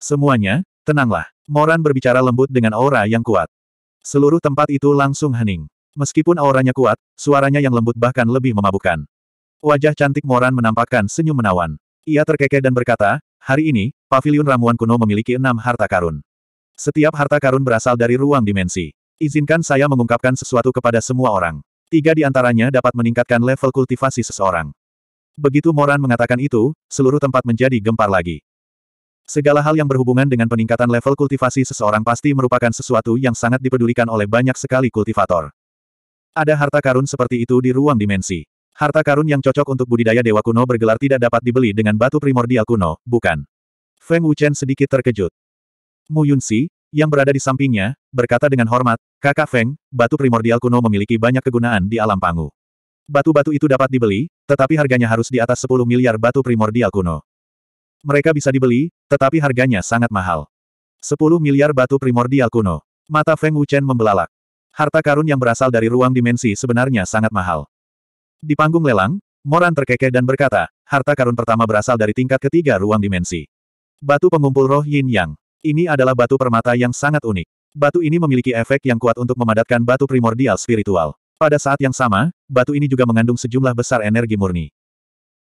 Semuanya, tenanglah. Moran berbicara lembut dengan aura yang kuat. Seluruh tempat itu langsung hening. Meskipun auranya kuat, suaranya yang lembut bahkan lebih memabukkan. Wajah cantik Moran menampakkan senyum menawan. Ia terkekeh dan berkata, Hari ini, paviliun ramuan kuno memiliki enam harta karun. Setiap harta karun berasal dari ruang dimensi. Izinkan saya mengungkapkan sesuatu kepada semua orang. Tiga di antaranya dapat meningkatkan level kultivasi seseorang. Begitu Moran mengatakan itu, seluruh tempat menjadi gempar lagi. Segala hal yang berhubungan dengan peningkatan level kultivasi seseorang pasti merupakan sesuatu yang sangat dipedulikan oleh banyak sekali kultivator. Ada harta karun seperti itu di ruang dimensi. Harta karun yang cocok untuk budidaya dewa kuno bergelar tidak dapat dibeli dengan batu primordial kuno, bukan? Feng Wuchen sedikit terkejut. Mu Yunxi, yang berada di sampingnya, berkata dengan hormat, Kakak Feng, batu primordial kuno memiliki banyak kegunaan di alam pangu. Batu-batu itu dapat dibeli, tetapi harganya harus di atas 10 miliar batu primordial kuno. Mereka bisa dibeli, tetapi harganya sangat mahal. 10 miliar batu primordial kuno. Mata Feng Wuchen membelalak. Harta karun yang berasal dari ruang dimensi sebenarnya sangat mahal. Di panggung lelang, Moran terkekeh dan berkata, harta karun pertama berasal dari tingkat ketiga ruang dimensi. Batu pengumpul roh yin yang. Ini adalah batu permata yang sangat unik. Batu ini memiliki efek yang kuat untuk memadatkan batu primordial spiritual. Pada saat yang sama, batu ini juga mengandung sejumlah besar energi murni.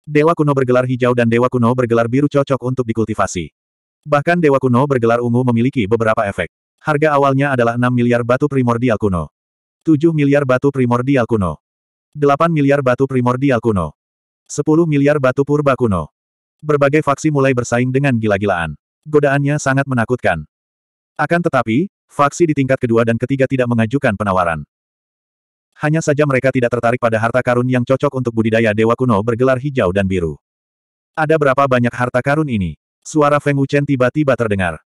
Dewa kuno bergelar hijau dan dewa kuno bergelar biru cocok untuk dikultivasi. Bahkan dewa kuno bergelar ungu memiliki beberapa efek. Harga awalnya adalah 6 miliar batu primordial kuno. 7 miliar batu primordial kuno. 8 miliar batu primordial kuno. 10 miliar batu purba kuno. Berbagai faksi mulai bersaing dengan gila-gilaan. Godaannya sangat menakutkan. Akan tetapi, faksi di tingkat kedua dan ketiga tidak mengajukan penawaran. Hanya saja mereka tidak tertarik pada harta karun yang cocok untuk budidaya dewa kuno bergelar hijau dan biru. Ada berapa banyak harta karun ini? Suara Feng Wuchen tiba-tiba terdengar.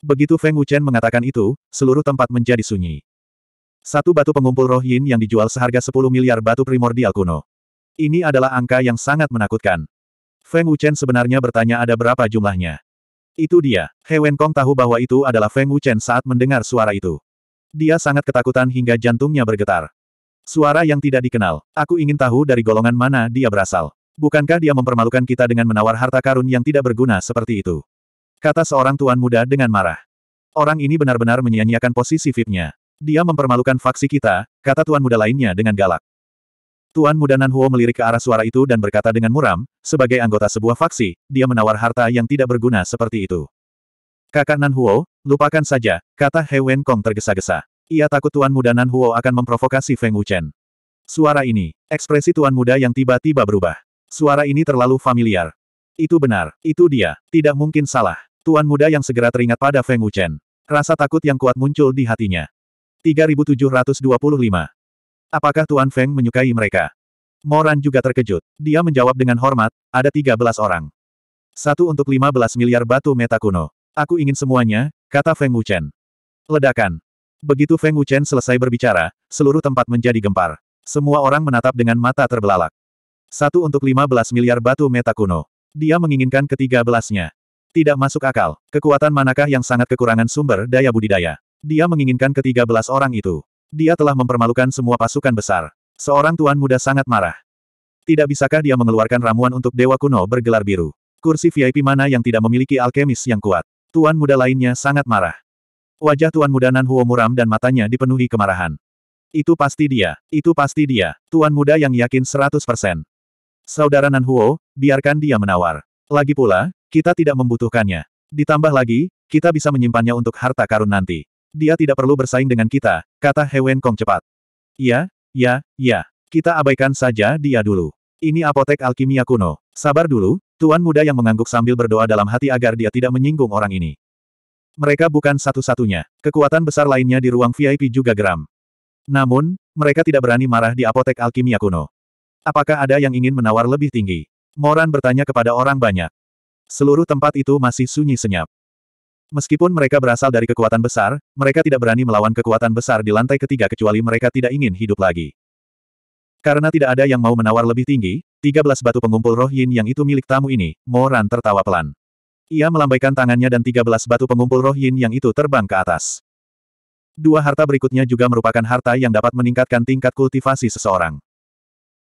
Begitu Feng Wuchen mengatakan itu, seluruh tempat menjadi sunyi. Satu batu pengumpul roh yin yang dijual seharga 10 miliar batu primordial kuno. Ini adalah angka yang sangat menakutkan. Feng Wuchen sebenarnya bertanya ada berapa jumlahnya. Itu dia. He Wenkong tahu bahwa itu adalah Feng Wuchen saat mendengar suara itu. Dia sangat ketakutan hingga jantungnya bergetar. Suara yang tidak dikenal. Aku ingin tahu dari golongan mana dia berasal. Bukankah dia mempermalukan kita dengan menawar harta karun yang tidak berguna seperti itu? Kata seorang tuan muda dengan marah. Orang ini benar-benar menyia-nyiakan posisi VIP-nya. Dia mempermalukan faksi kita, kata tuan muda lainnya dengan galak. Tuan muda Nanhuo melirik ke arah suara itu dan berkata dengan muram, sebagai anggota sebuah faksi, dia menawar harta yang tidak berguna seperti itu. Kakak Nanhuo, lupakan saja, kata He Wen Kong tergesa-gesa. Ia takut tuan muda Nanhuo akan memprovokasi Feng Wuchen. Suara ini, ekspresi tuan muda yang tiba-tiba berubah. Suara ini terlalu familiar. Itu benar, itu dia, tidak mungkin salah. Tuan muda yang segera teringat pada Feng Wuchen. Rasa takut yang kuat muncul di hatinya. 3725. Apakah Tuan Feng menyukai mereka? Moran juga terkejut. Dia menjawab dengan hormat, ada 13 orang. Satu untuk 15 miliar batu meta kuno. Aku ingin semuanya, kata Feng Wuchen. Ledakan. Begitu Feng Wuchen selesai berbicara, seluruh tempat menjadi gempar. Semua orang menatap dengan mata terbelalak. Satu untuk 15 miliar batu meta kuno. Dia menginginkan ketiga belasnya. Tidak masuk akal. Kekuatan manakah yang sangat kekurangan sumber daya budidaya? Dia menginginkan ketiga belas orang itu. Dia telah mempermalukan semua pasukan besar. Seorang tuan muda sangat marah. Tidak bisakah dia mengeluarkan ramuan untuk dewa kuno bergelar biru? Kursi VIP mana yang tidak memiliki alkemis yang kuat? Tuan muda lainnya sangat marah. Wajah tuan muda Nan Huo muram dan matanya dipenuhi kemarahan. Itu pasti dia, itu pasti dia, tuan muda yang yakin 100%. Saudara Nan Huo, biarkan dia menawar. Lagi pula, kita tidak membutuhkannya. Ditambah lagi, kita bisa menyimpannya untuk harta karun nanti. Dia tidak perlu bersaing dengan kita, kata He Wen Kong cepat. Ya, ya, ya. Kita abaikan saja dia dulu. Ini apotek alkimia kuno. Sabar dulu, tuan muda yang mengangguk sambil berdoa dalam hati agar dia tidak menyinggung orang ini. Mereka bukan satu-satunya. Kekuatan besar lainnya di ruang VIP juga geram. Namun, mereka tidak berani marah di apotek alkimia kuno. Apakah ada yang ingin menawar lebih tinggi? Moran bertanya kepada orang banyak. Seluruh tempat itu masih sunyi senyap. Meskipun mereka berasal dari kekuatan besar, mereka tidak berani melawan kekuatan besar di lantai ketiga kecuali mereka tidak ingin hidup lagi. Karena tidak ada yang mau menawar lebih tinggi, 13 batu pengumpul roh yin yang itu milik tamu ini, Moran tertawa pelan. Ia melambaikan tangannya dan 13 batu pengumpul roh yin yang itu terbang ke atas. Dua harta berikutnya juga merupakan harta yang dapat meningkatkan tingkat kultivasi seseorang.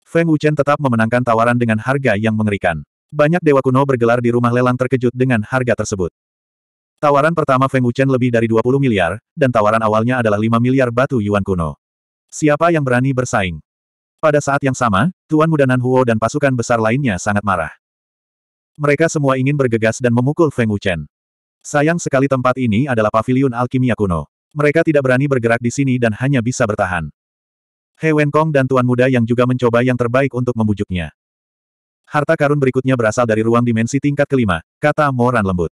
Feng Wuchen tetap memenangkan tawaran dengan harga yang mengerikan. Banyak dewa kuno bergelar di rumah lelang terkejut dengan harga tersebut. Tawaran pertama Feng Wuchen lebih dari 20 miliar, dan tawaran awalnya adalah 5 miliar batu yuan kuno. Siapa yang berani bersaing? Pada saat yang sama, Tuan Muda Nan Huo dan pasukan besar lainnya sangat marah. Mereka semua ingin bergegas dan memukul Feng Wuchen. Sayang sekali tempat ini adalah pavilion alkimia kuno. Mereka tidak berani bergerak di sini dan hanya bisa bertahan. He Wenkong dan Tuan Muda yang juga mencoba yang terbaik untuk membujuknya. Harta karun berikutnya berasal dari ruang dimensi tingkat kelima, kata Moran lembut.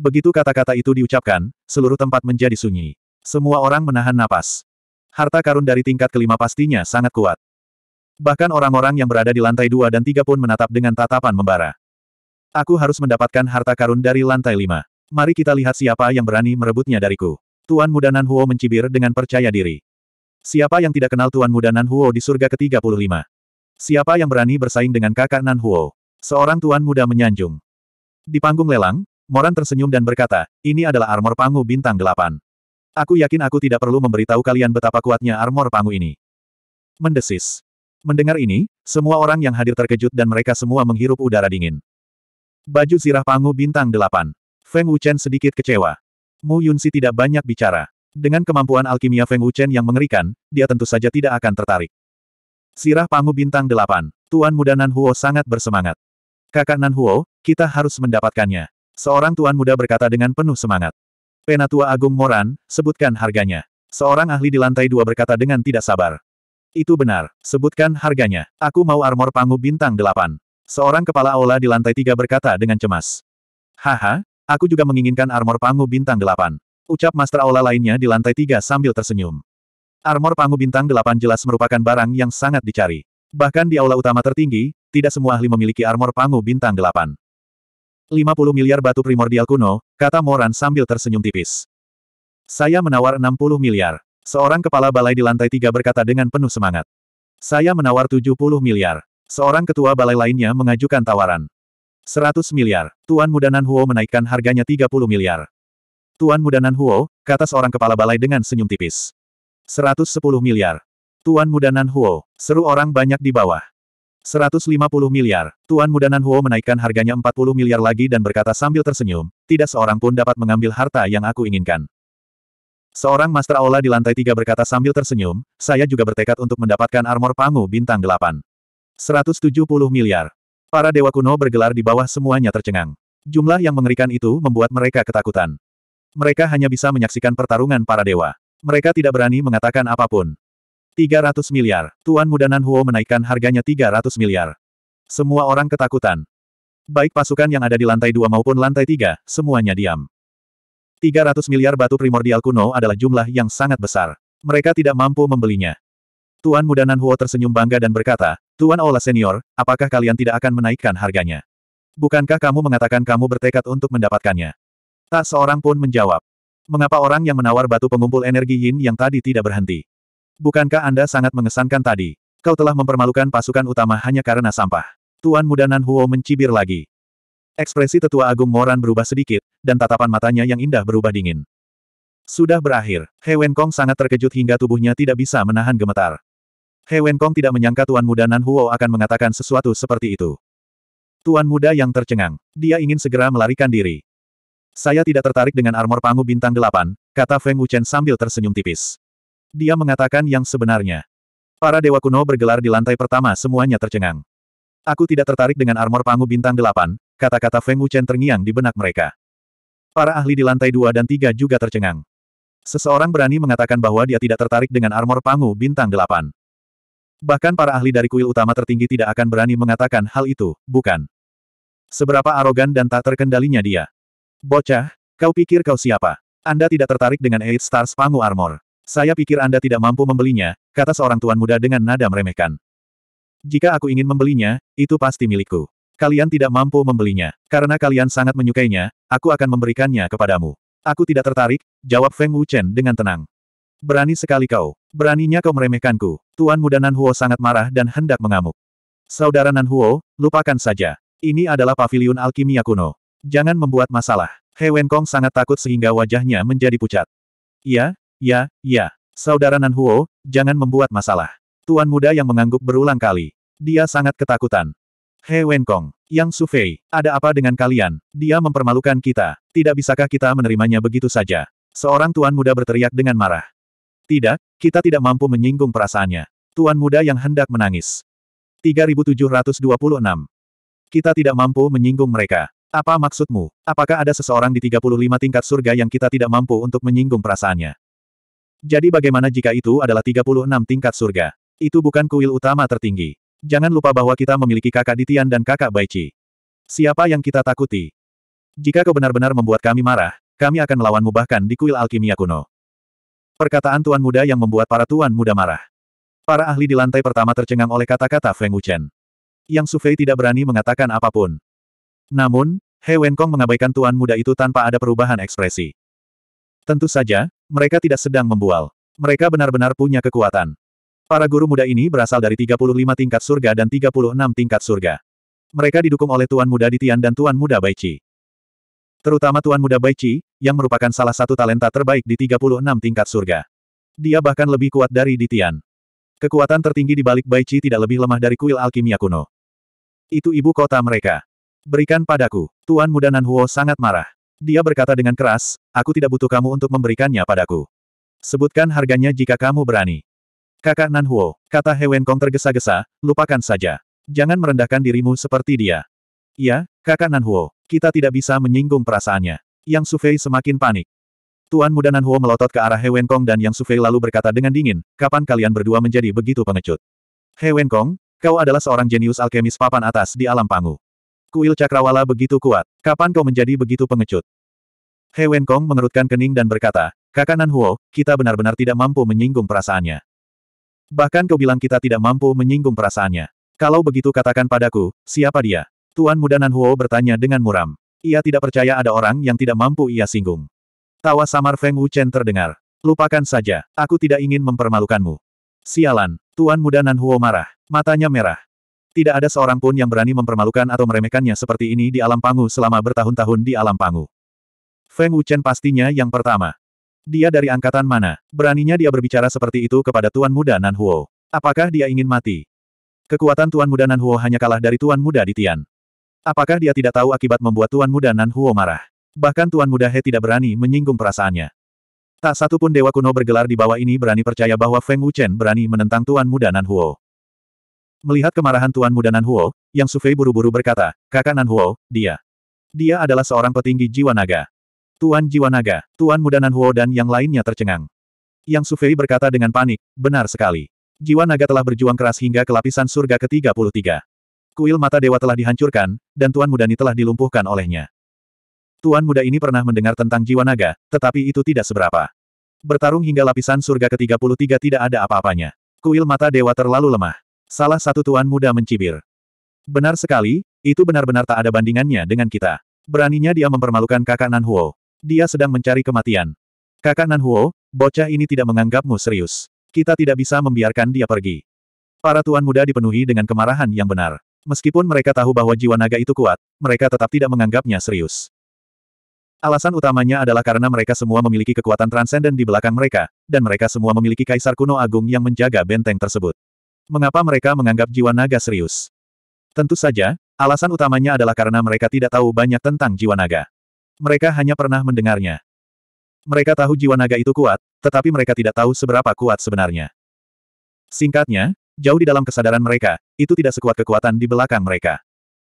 Begitu kata-kata itu diucapkan, seluruh tempat menjadi sunyi. Semua orang menahan napas. Harta karun dari tingkat kelima pastinya sangat kuat. Bahkan orang-orang yang berada di lantai dua dan tiga pun menatap dengan tatapan membara. Aku harus mendapatkan harta karun dari lantai lima. Mari kita lihat siapa yang berani merebutnya dariku. Tuan Muda Nan Huo mencibir dengan percaya diri. Siapa yang tidak kenal Tuan Muda Nan Huo di surga ke-35? Siapa yang berani bersaing dengan kakak Nan Huo? Seorang Tuan Muda menyanjung. Di panggung lelang, Moran tersenyum dan berkata, ini adalah armor pangu bintang delapan. Aku yakin aku tidak perlu memberitahu kalian betapa kuatnya armor pangu ini. Mendesis. Mendengar ini, semua orang yang hadir terkejut dan mereka semua menghirup udara dingin. Baju zirah pangu bintang delapan. Feng Wuchen sedikit kecewa. Mu Yunsi tidak banyak bicara. Dengan kemampuan alkimia Feng Wuchen yang mengerikan, dia tentu saja tidak akan tertarik. Sirah pangu bintang delapan. Tuan muda Nan Huo sangat bersemangat. Kakak Nan Huo, kita harus mendapatkannya. Seorang tuan muda berkata dengan penuh semangat. Penatua Agung Moran, sebutkan harganya. Seorang ahli di lantai dua berkata dengan tidak sabar. Itu benar, sebutkan harganya. Aku mau armor pangu bintang delapan. Seorang kepala aula di lantai tiga berkata dengan cemas. Haha, aku juga menginginkan armor pangu bintang delapan. Ucap master aula lainnya di lantai tiga sambil tersenyum. Armor pangu bintang delapan jelas merupakan barang yang sangat dicari. Bahkan di aula utama tertinggi, tidak semua ahli memiliki armor pangu bintang delapan. 50 miliar batu primordial kuno, kata Moran sambil tersenyum tipis. Saya menawar 60 miliar. Seorang kepala balai di lantai tiga berkata dengan penuh semangat. Saya menawar 70 miliar. Seorang ketua balai lainnya mengajukan tawaran. 100 miliar. Tuan Mudanan Huo menaikkan harganya 30 miliar. Tuan Mudanan Huo, kata seorang kepala balai dengan senyum tipis. 110 miliar. Tuan Mudanan Huo, seru orang banyak di bawah. 150 miliar. Tuan Muda Nanhuo menaikkan harganya 40 miliar lagi dan berkata sambil tersenyum, tidak seorang pun dapat mengambil harta yang aku inginkan. Seorang Master Aula di lantai tiga berkata sambil tersenyum, saya juga bertekad untuk mendapatkan armor pangu bintang Delapan. 170 miliar. Para dewa kuno bergelar di bawah semuanya tercengang. Jumlah yang mengerikan itu membuat mereka ketakutan. Mereka hanya bisa menyaksikan pertarungan para dewa. Mereka tidak berani mengatakan apapun. 300 miliar. Tuan Muda Huo menaikkan harganya 300 miliar. Semua orang ketakutan. Baik pasukan yang ada di lantai dua maupun lantai tiga, semuanya diam. 300 miliar batu primordial kuno adalah jumlah yang sangat besar. Mereka tidak mampu membelinya. Tuan Muda Huo tersenyum bangga dan berkata, Tuan Ola Senior, apakah kalian tidak akan menaikkan harganya? Bukankah kamu mengatakan kamu bertekad untuk mendapatkannya? Tak seorang pun menjawab. Mengapa orang yang menawar batu pengumpul energi yin yang tadi tidak berhenti? Bukankah Anda sangat mengesankan tadi? Kau telah mempermalukan pasukan utama hanya karena sampah. Tuan muda Nan Huo mencibir lagi. Ekspresi tetua agung Moran berubah sedikit, dan tatapan matanya yang indah berubah dingin. Sudah berakhir, He Wenkong sangat terkejut hingga tubuhnya tidak bisa menahan gemetar. He Wenkong tidak menyangka Tuan muda Nan Huo akan mengatakan sesuatu seperti itu. Tuan muda yang tercengang. Dia ingin segera melarikan diri. Saya tidak tertarik dengan armor pangu bintang delapan, kata Feng Wuchen sambil tersenyum tipis dia mengatakan yang sebenarnya. Para dewa kuno bergelar di lantai pertama semuanya tercengang. Aku tidak tertarik dengan armor pangu bintang delapan, kata-kata Feng Wuchen terngiang di benak mereka. Para ahli di lantai dua dan tiga juga tercengang. Seseorang berani mengatakan bahwa dia tidak tertarik dengan armor pangu bintang delapan. Bahkan para ahli dari kuil utama tertinggi tidak akan berani mengatakan hal itu, bukan? Seberapa arogan dan tak terkendalinya dia. Bocah, kau pikir kau siapa? Anda tidak tertarik dengan Eight Stars Pangu Armor. Saya pikir Anda tidak mampu membelinya, kata seorang tuan muda dengan nada meremehkan. Jika aku ingin membelinya, itu pasti milikku. Kalian tidak mampu membelinya. Karena kalian sangat menyukainya, aku akan memberikannya kepadamu. Aku tidak tertarik, jawab Feng Wuchen dengan tenang. Berani sekali kau. Beraninya kau meremehkanku. Tuan muda Nan Huo sangat marah dan hendak mengamuk. Saudara Nan Huo, lupakan saja. Ini adalah paviliun alkimia kuno. Jangan membuat masalah. He Kong sangat takut sehingga wajahnya menjadi pucat. "Ya." Ya, ya. Saudara Nanhuo, jangan membuat masalah. Tuan muda yang mengangguk berulang kali. Dia sangat ketakutan. He Wenkong, Yang Sufei, ada apa dengan kalian? Dia mempermalukan kita. Tidak bisakah kita menerimanya begitu saja? Seorang tuan muda berteriak dengan marah. Tidak, kita tidak mampu menyinggung perasaannya. Tuan muda yang hendak menangis. 3726. Kita tidak mampu menyinggung mereka. Apa maksudmu? Apakah ada seseorang di 35 tingkat surga yang kita tidak mampu untuk menyinggung perasaannya? Jadi bagaimana jika itu adalah 36 tingkat surga? Itu bukan kuil utama tertinggi. Jangan lupa bahwa kita memiliki kakak Ditian dan kakak Baichi. Siapa yang kita takuti? Jika kau benar-benar membuat kami marah, kami akan melawanmu bahkan di kuil alkimia kuno. Perkataan tuan muda yang membuat para tuan muda marah. Para ahli di lantai pertama tercengang oleh kata-kata Feng Wuchen. Yang Sufei tidak berani mengatakan apapun. Namun, He Wenkong mengabaikan tuan muda itu tanpa ada perubahan ekspresi. Tentu saja, mereka tidak sedang membual. Mereka benar-benar punya kekuatan. Para guru muda ini berasal dari 35 tingkat surga dan 36 tingkat surga. Mereka didukung oleh Tuan Muda Ditian dan Tuan Muda Baichi. Terutama Tuan Muda Baichi, yang merupakan salah satu talenta terbaik di 36 tingkat surga. Dia bahkan lebih kuat dari Ditian. Kekuatan tertinggi di balik Baichi tidak lebih lemah dari kuil alkimia kuno. Itu ibu kota mereka. Berikan padaku. Tuan Muda Nanhuo sangat marah. Dia berkata dengan keras, aku tidak butuh kamu untuk memberikannya padaku. Sebutkan harganya jika kamu berani. Kakak Nan Huo, kata Wen Kong tergesa-gesa, lupakan saja. Jangan merendahkan dirimu seperti dia. Ya, kakak Nan Huo, kita tidak bisa menyinggung perasaannya. Yang Sufei semakin panik. Tuan muda Nan Huo melotot ke arah Wen Kong dan Yang Sufei lalu berkata dengan dingin, kapan kalian berdua menjadi begitu pengecut? Wen Kong, kau adalah seorang jenius alkemis papan atas di alam pangu. Kuil cakrawala begitu kuat, kapan kau menjadi begitu pengecut? He Wenkong mengerutkan kening dan berkata, Kakak Nan Huo, kita benar-benar tidak mampu menyinggung perasaannya. Bahkan kau bilang kita tidak mampu menyinggung perasaannya. Kalau begitu katakan padaku, siapa dia? Tuan muda Nan Huo bertanya dengan muram. Ia tidak percaya ada orang yang tidak mampu ia singgung. Tawa samar Feng Wu Chen terdengar. Lupakan saja, aku tidak ingin mempermalukanmu. Sialan, Tuan muda Nan Huo marah. Matanya merah. Tidak ada seorang pun yang berani mempermalukan atau meremehkannya seperti ini di alam pangu selama bertahun-tahun di alam pangu. Feng Wuchen pastinya yang pertama. Dia dari angkatan mana? Beraninya dia berbicara seperti itu kepada Tuan Muda Nan Huo. Apakah dia ingin mati? Kekuatan Tuan Muda Nan Huo hanya kalah dari Tuan Muda di Tian. Apakah dia tidak tahu akibat membuat Tuan Muda Nan Huo marah? Bahkan Tuan Muda He tidak berani menyinggung perasaannya. Tak satu pun dewa kuno bergelar di bawah ini berani percaya bahwa Feng Wuchen berani menentang Tuan Muda Nan Huo. Melihat kemarahan Tuan Muda Nan Huo, Yang Sufei buru-buru berkata, Kakak Nan Huo, dia. Dia adalah seorang petinggi jiwa naga. Tuan Jiwanaga, Tuan Muda Huo dan yang lainnya tercengang. Yang Sufei berkata dengan panik, benar sekali. Jiwanaga telah berjuang keras hingga ke lapisan surga ke-33. Kuil mata dewa telah dihancurkan, dan Tuan Muda telah dilumpuhkan olehnya. Tuan Muda ini pernah mendengar tentang Jiwa Naga, tetapi itu tidak seberapa. Bertarung hingga lapisan surga ke-33 tidak ada apa-apanya. Kuil mata dewa terlalu lemah. Salah satu Tuan Muda mencibir. Benar sekali, itu benar-benar tak ada bandingannya dengan kita. Beraninya dia mempermalukan kakak Huo. Dia sedang mencari kematian. Kakak Nan Huo, bocah ini tidak menganggapmu serius. Kita tidak bisa membiarkan dia pergi. Para tuan muda dipenuhi dengan kemarahan yang benar. Meskipun mereka tahu bahwa jiwa naga itu kuat, mereka tetap tidak menganggapnya serius. Alasan utamanya adalah karena mereka semua memiliki kekuatan transenden di belakang mereka, dan mereka semua memiliki kaisar kuno agung yang menjaga benteng tersebut. Mengapa mereka menganggap jiwa naga serius? Tentu saja, alasan utamanya adalah karena mereka tidak tahu banyak tentang jiwa naga. Mereka hanya pernah mendengarnya. Mereka tahu jiwa naga itu kuat, tetapi mereka tidak tahu seberapa kuat sebenarnya. Singkatnya, jauh di dalam kesadaran mereka, itu tidak sekuat kekuatan di belakang mereka.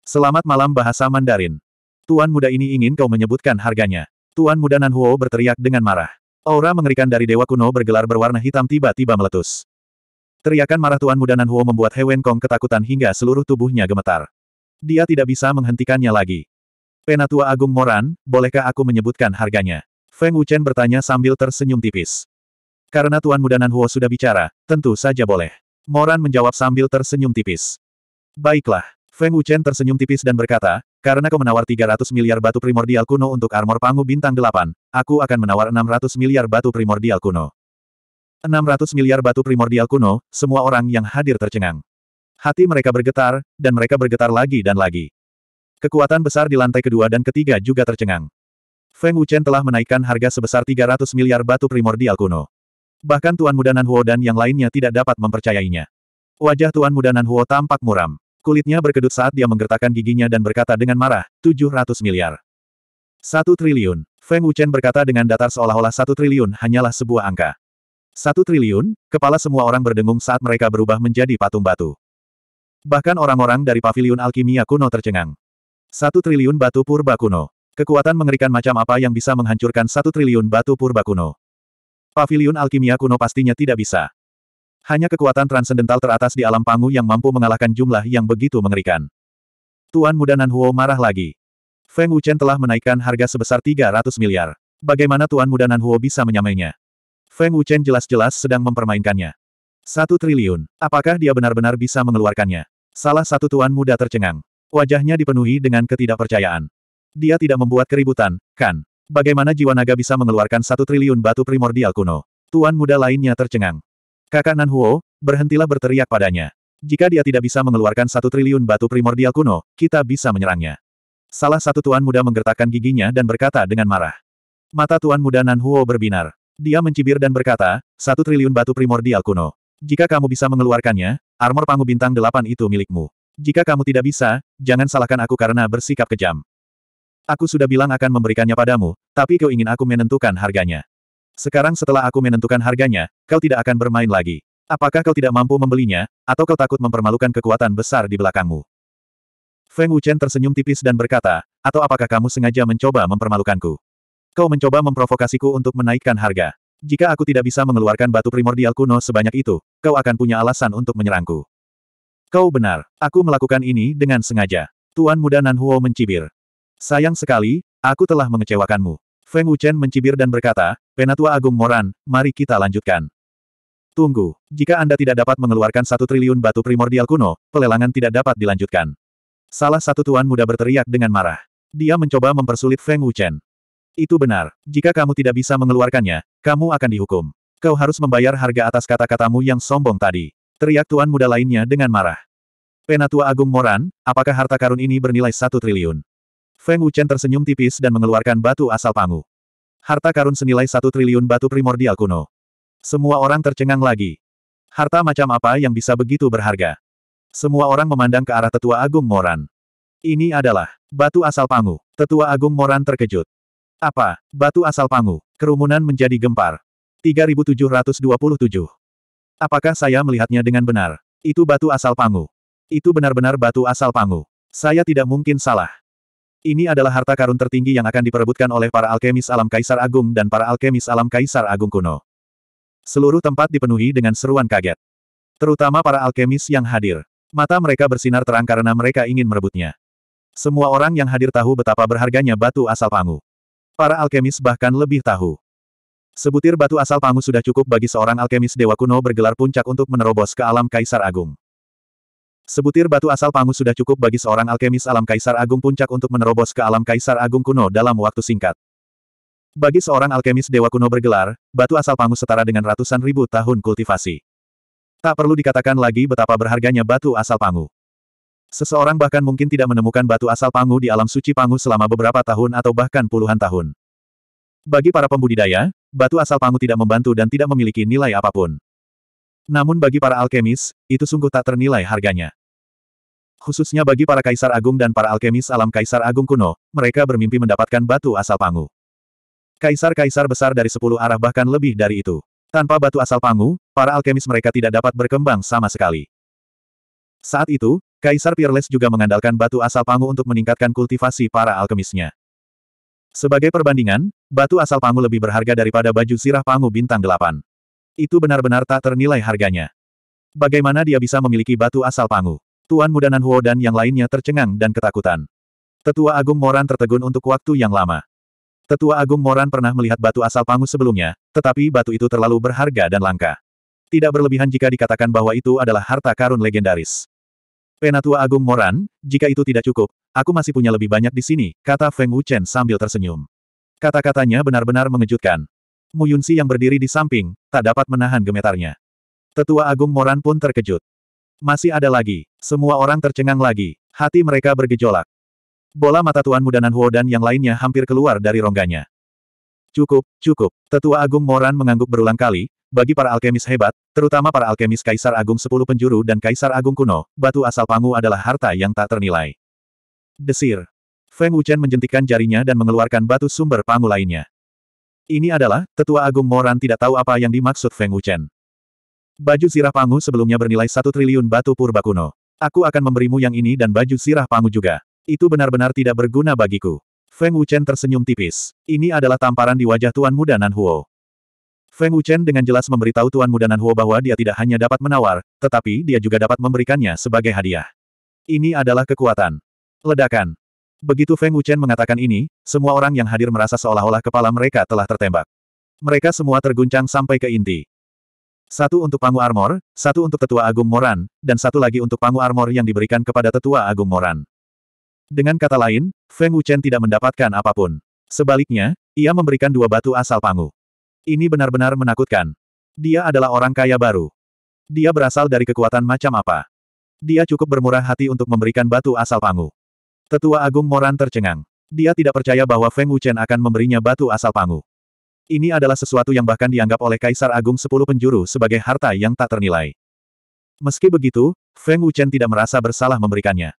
Selamat malam bahasa Mandarin. Tuan muda ini ingin kau menyebutkan harganya. Tuan muda Nanhuo berteriak dengan marah. Aura mengerikan dari dewa kuno bergelar berwarna hitam tiba-tiba meletus. Teriakan marah Tuan muda Nanhuo membuat Hewen Kong ketakutan hingga seluruh tubuhnya gemetar. Dia tidak bisa menghentikannya lagi. Penatua Agung Moran, bolehkah aku menyebutkan harganya? Feng Wuchen bertanya sambil tersenyum tipis. Karena Tuan Muda Nanhuo sudah bicara, tentu saja boleh. Moran menjawab sambil tersenyum tipis. Baiklah. Feng Wuchen tersenyum tipis dan berkata, karena kau menawar 300 miliar batu primordial kuno untuk armor pangu bintang 8, aku akan menawar 600 miliar batu primordial kuno. 600 miliar batu primordial kuno, semua orang yang hadir tercengang. Hati mereka bergetar, dan mereka bergetar lagi dan lagi. Kekuatan besar di lantai kedua dan ketiga juga tercengang. Feng Wuchen telah menaikkan harga sebesar 300 miliar batu primordial kuno. Bahkan Tuan Muda Nan Huo dan yang lainnya tidak dapat mempercayainya. Wajah Tuan Muda Nan Huo tampak muram. Kulitnya berkedut saat dia menggertakkan giginya dan berkata dengan marah, 700 miliar. Satu triliun. Feng Wuchen berkata dengan datar seolah-olah satu triliun hanyalah sebuah angka. Satu triliun, kepala semua orang berdengung saat mereka berubah menjadi patung batu. Bahkan orang-orang dari Paviliun alkimia kuno tercengang. Satu triliun batu purba kuno. Kekuatan mengerikan macam apa yang bisa menghancurkan satu triliun batu purba kuno. Paviliun alkimia kuno pastinya tidak bisa. Hanya kekuatan transendental teratas di alam pangu yang mampu mengalahkan jumlah yang begitu mengerikan. Tuan muda Nanhuo marah lagi. Feng Wuchen telah menaikkan harga sebesar 300 miliar. Bagaimana Tuan muda Nanhuo bisa menyamainya? Feng Wuchen jelas-jelas sedang mempermainkannya. Satu triliun. Apakah dia benar-benar bisa mengeluarkannya? Salah satu tuan muda tercengang. Wajahnya dipenuhi dengan ketidakpercayaan. Dia tidak membuat keributan, kan? Bagaimana jiwa naga bisa mengeluarkan satu triliun batu primordial kuno? Tuan muda lainnya tercengang. Kakak Nan Huo, berhentilah berteriak padanya. Jika dia tidak bisa mengeluarkan satu triliun batu primordial kuno, kita bisa menyerangnya. Salah satu tuan muda menggertakkan giginya dan berkata dengan marah. Mata tuan muda Nan Huo berbinar. Dia mencibir dan berkata, satu triliun batu primordial kuno. Jika kamu bisa mengeluarkannya, armor pangu bintang delapan itu milikmu. Jika kamu tidak bisa, jangan salahkan aku karena bersikap kejam. Aku sudah bilang akan memberikannya padamu, tapi kau ingin aku menentukan harganya. Sekarang setelah aku menentukan harganya, kau tidak akan bermain lagi. Apakah kau tidak mampu membelinya, atau kau takut mempermalukan kekuatan besar di belakangmu? Feng Wuchen tersenyum tipis dan berkata, atau apakah kamu sengaja mencoba mempermalukanku? Kau mencoba memprovokasiku untuk menaikkan harga. Jika aku tidak bisa mengeluarkan batu primordial kuno sebanyak itu, kau akan punya alasan untuk menyerangku. Kau benar, aku melakukan ini dengan sengaja. Tuan muda Nanhuo mencibir. Sayang sekali, aku telah mengecewakanmu. Feng Wuchen mencibir dan berkata, Penatua Agung Moran, mari kita lanjutkan. Tunggu, jika Anda tidak dapat mengeluarkan satu triliun batu primordial kuno, pelelangan tidak dapat dilanjutkan. Salah satu tuan muda berteriak dengan marah. Dia mencoba mempersulit Feng Wuchen. Itu benar. Jika kamu tidak bisa mengeluarkannya, kamu akan dihukum. Kau harus membayar harga atas kata-katamu yang sombong tadi. Teriak tuan muda lainnya dengan marah. Penatua Agung Moran, apakah harta karun ini bernilai satu triliun? Feng Wuchen tersenyum tipis dan mengeluarkan batu asal pangu. Harta karun senilai satu triliun batu primordial kuno. Semua orang tercengang lagi. Harta macam apa yang bisa begitu berharga? Semua orang memandang ke arah Tetua Agung Moran. Ini adalah batu asal pangu. Tetua Agung Moran terkejut. Apa? Batu asal pangu. Kerumunan menjadi gempar. 3727. Apakah saya melihatnya dengan benar? Itu batu asal Pangu. Itu benar-benar batu asal Pangu. Saya tidak mungkin salah. Ini adalah harta karun tertinggi yang akan diperebutkan oleh para alkemis alam Kaisar Agung dan para alkemis alam Kaisar Agung kuno. Seluruh tempat dipenuhi dengan seruan kaget. Terutama para alkemis yang hadir. Mata mereka bersinar terang karena mereka ingin merebutnya. Semua orang yang hadir tahu betapa berharganya batu asal Pangu. Para alkemis bahkan lebih tahu. Sebutir batu asal Pangu sudah cukup bagi seorang alkemis dewa kuno bergelar puncak untuk menerobos ke alam Kaisar Agung. Sebutir batu asal Pangu sudah cukup bagi seorang alkemis alam Kaisar Agung puncak untuk menerobos ke alam Kaisar Agung kuno dalam waktu singkat. Bagi seorang alkemis dewa kuno bergelar, batu asal Pangu setara dengan ratusan ribu tahun kultivasi. Tak perlu dikatakan lagi betapa berharganya batu asal Pangu. Seseorang bahkan mungkin tidak menemukan batu asal Pangu di alam suci Pangu selama beberapa tahun atau bahkan puluhan tahun. Bagi para pembudidaya, batu asal pangu tidak membantu dan tidak memiliki nilai apapun. Namun bagi para alkemis, itu sungguh tak ternilai harganya. Khususnya bagi para kaisar agung dan para alkemis alam kaisar agung kuno, mereka bermimpi mendapatkan batu asal pangu. Kaisar-kaisar besar dari sepuluh arah bahkan lebih dari itu. Tanpa batu asal pangu, para alkemis mereka tidak dapat berkembang sama sekali. Saat itu, Kaisar Peerless juga mengandalkan batu asal pangu untuk meningkatkan kultivasi para alkemisnya. Sebagai perbandingan, batu asal Pangu lebih berharga daripada baju sirah Pangu bintang delapan. Itu benar-benar tak ternilai harganya. Bagaimana dia bisa memiliki batu asal Pangu? Tuan Muda Nanhuo dan yang lainnya tercengang dan ketakutan. Tetua Agung Moran tertegun untuk waktu yang lama. Tetua Agung Moran pernah melihat batu asal Pangu sebelumnya, tetapi batu itu terlalu berharga dan langka. Tidak berlebihan jika dikatakan bahwa itu adalah harta karun legendaris. Penatua Agung Moran, jika itu tidak cukup, Aku masih punya lebih banyak di sini, kata Feng Wuchen sambil tersenyum. Kata-katanya benar-benar mengejutkan. Mu Yunsi yang berdiri di samping, tak dapat menahan gemetarnya. Tetua Agung Moran pun terkejut. Masih ada lagi, semua orang tercengang lagi, hati mereka bergejolak. Bola mata Tuan Mudanan Huo dan yang lainnya hampir keluar dari rongganya. Cukup, cukup, Tetua Agung Moran mengangguk berulang kali, bagi para alkemis hebat, terutama para alkemis Kaisar Agung Sepuluh Penjuru dan Kaisar Agung Kuno, batu asal Pangu adalah harta yang tak ternilai. Desir. Feng Wuchen menjentikan jarinya dan mengeluarkan batu sumber pangu lainnya. Ini adalah, Tetua Agung Moran tidak tahu apa yang dimaksud Feng Wuchen. Baju sirah pangu sebelumnya bernilai satu triliun batu purba kuno. Aku akan memberimu yang ini dan baju sirah pangu juga. Itu benar-benar tidak berguna bagiku. Feng Wuchen tersenyum tipis. Ini adalah tamparan di wajah Tuan Muda Nan Huo. Feng Wuchen dengan jelas memberitahu Tuan Muda Nan Huo bahwa dia tidak hanya dapat menawar, tetapi dia juga dapat memberikannya sebagai hadiah. Ini adalah kekuatan. Ledakan. Begitu Feng Wuchen mengatakan ini, semua orang yang hadir merasa seolah-olah kepala mereka telah tertembak. Mereka semua terguncang sampai ke inti. Satu untuk Pangu Armor, satu untuk Tetua Agung Moran, dan satu lagi untuk Pangu Armor yang diberikan kepada Tetua Agung Moran. Dengan kata lain, Feng Wuchen tidak mendapatkan apapun. Sebaliknya, ia memberikan dua batu asal Pangu. Ini benar-benar menakutkan. Dia adalah orang kaya baru. Dia berasal dari kekuatan macam apa? Dia cukup bermurah hati untuk memberikan batu asal Pangu. Tetua Agung Moran tercengang. Dia tidak percaya bahwa Feng Wuchen akan memberinya batu asal pangu. Ini adalah sesuatu yang bahkan dianggap oleh Kaisar Agung Sepuluh Penjuru sebagai harta yang tak ternilai. Meski begitu, Feng Wuchen tidak merasa bersalah memberikannya.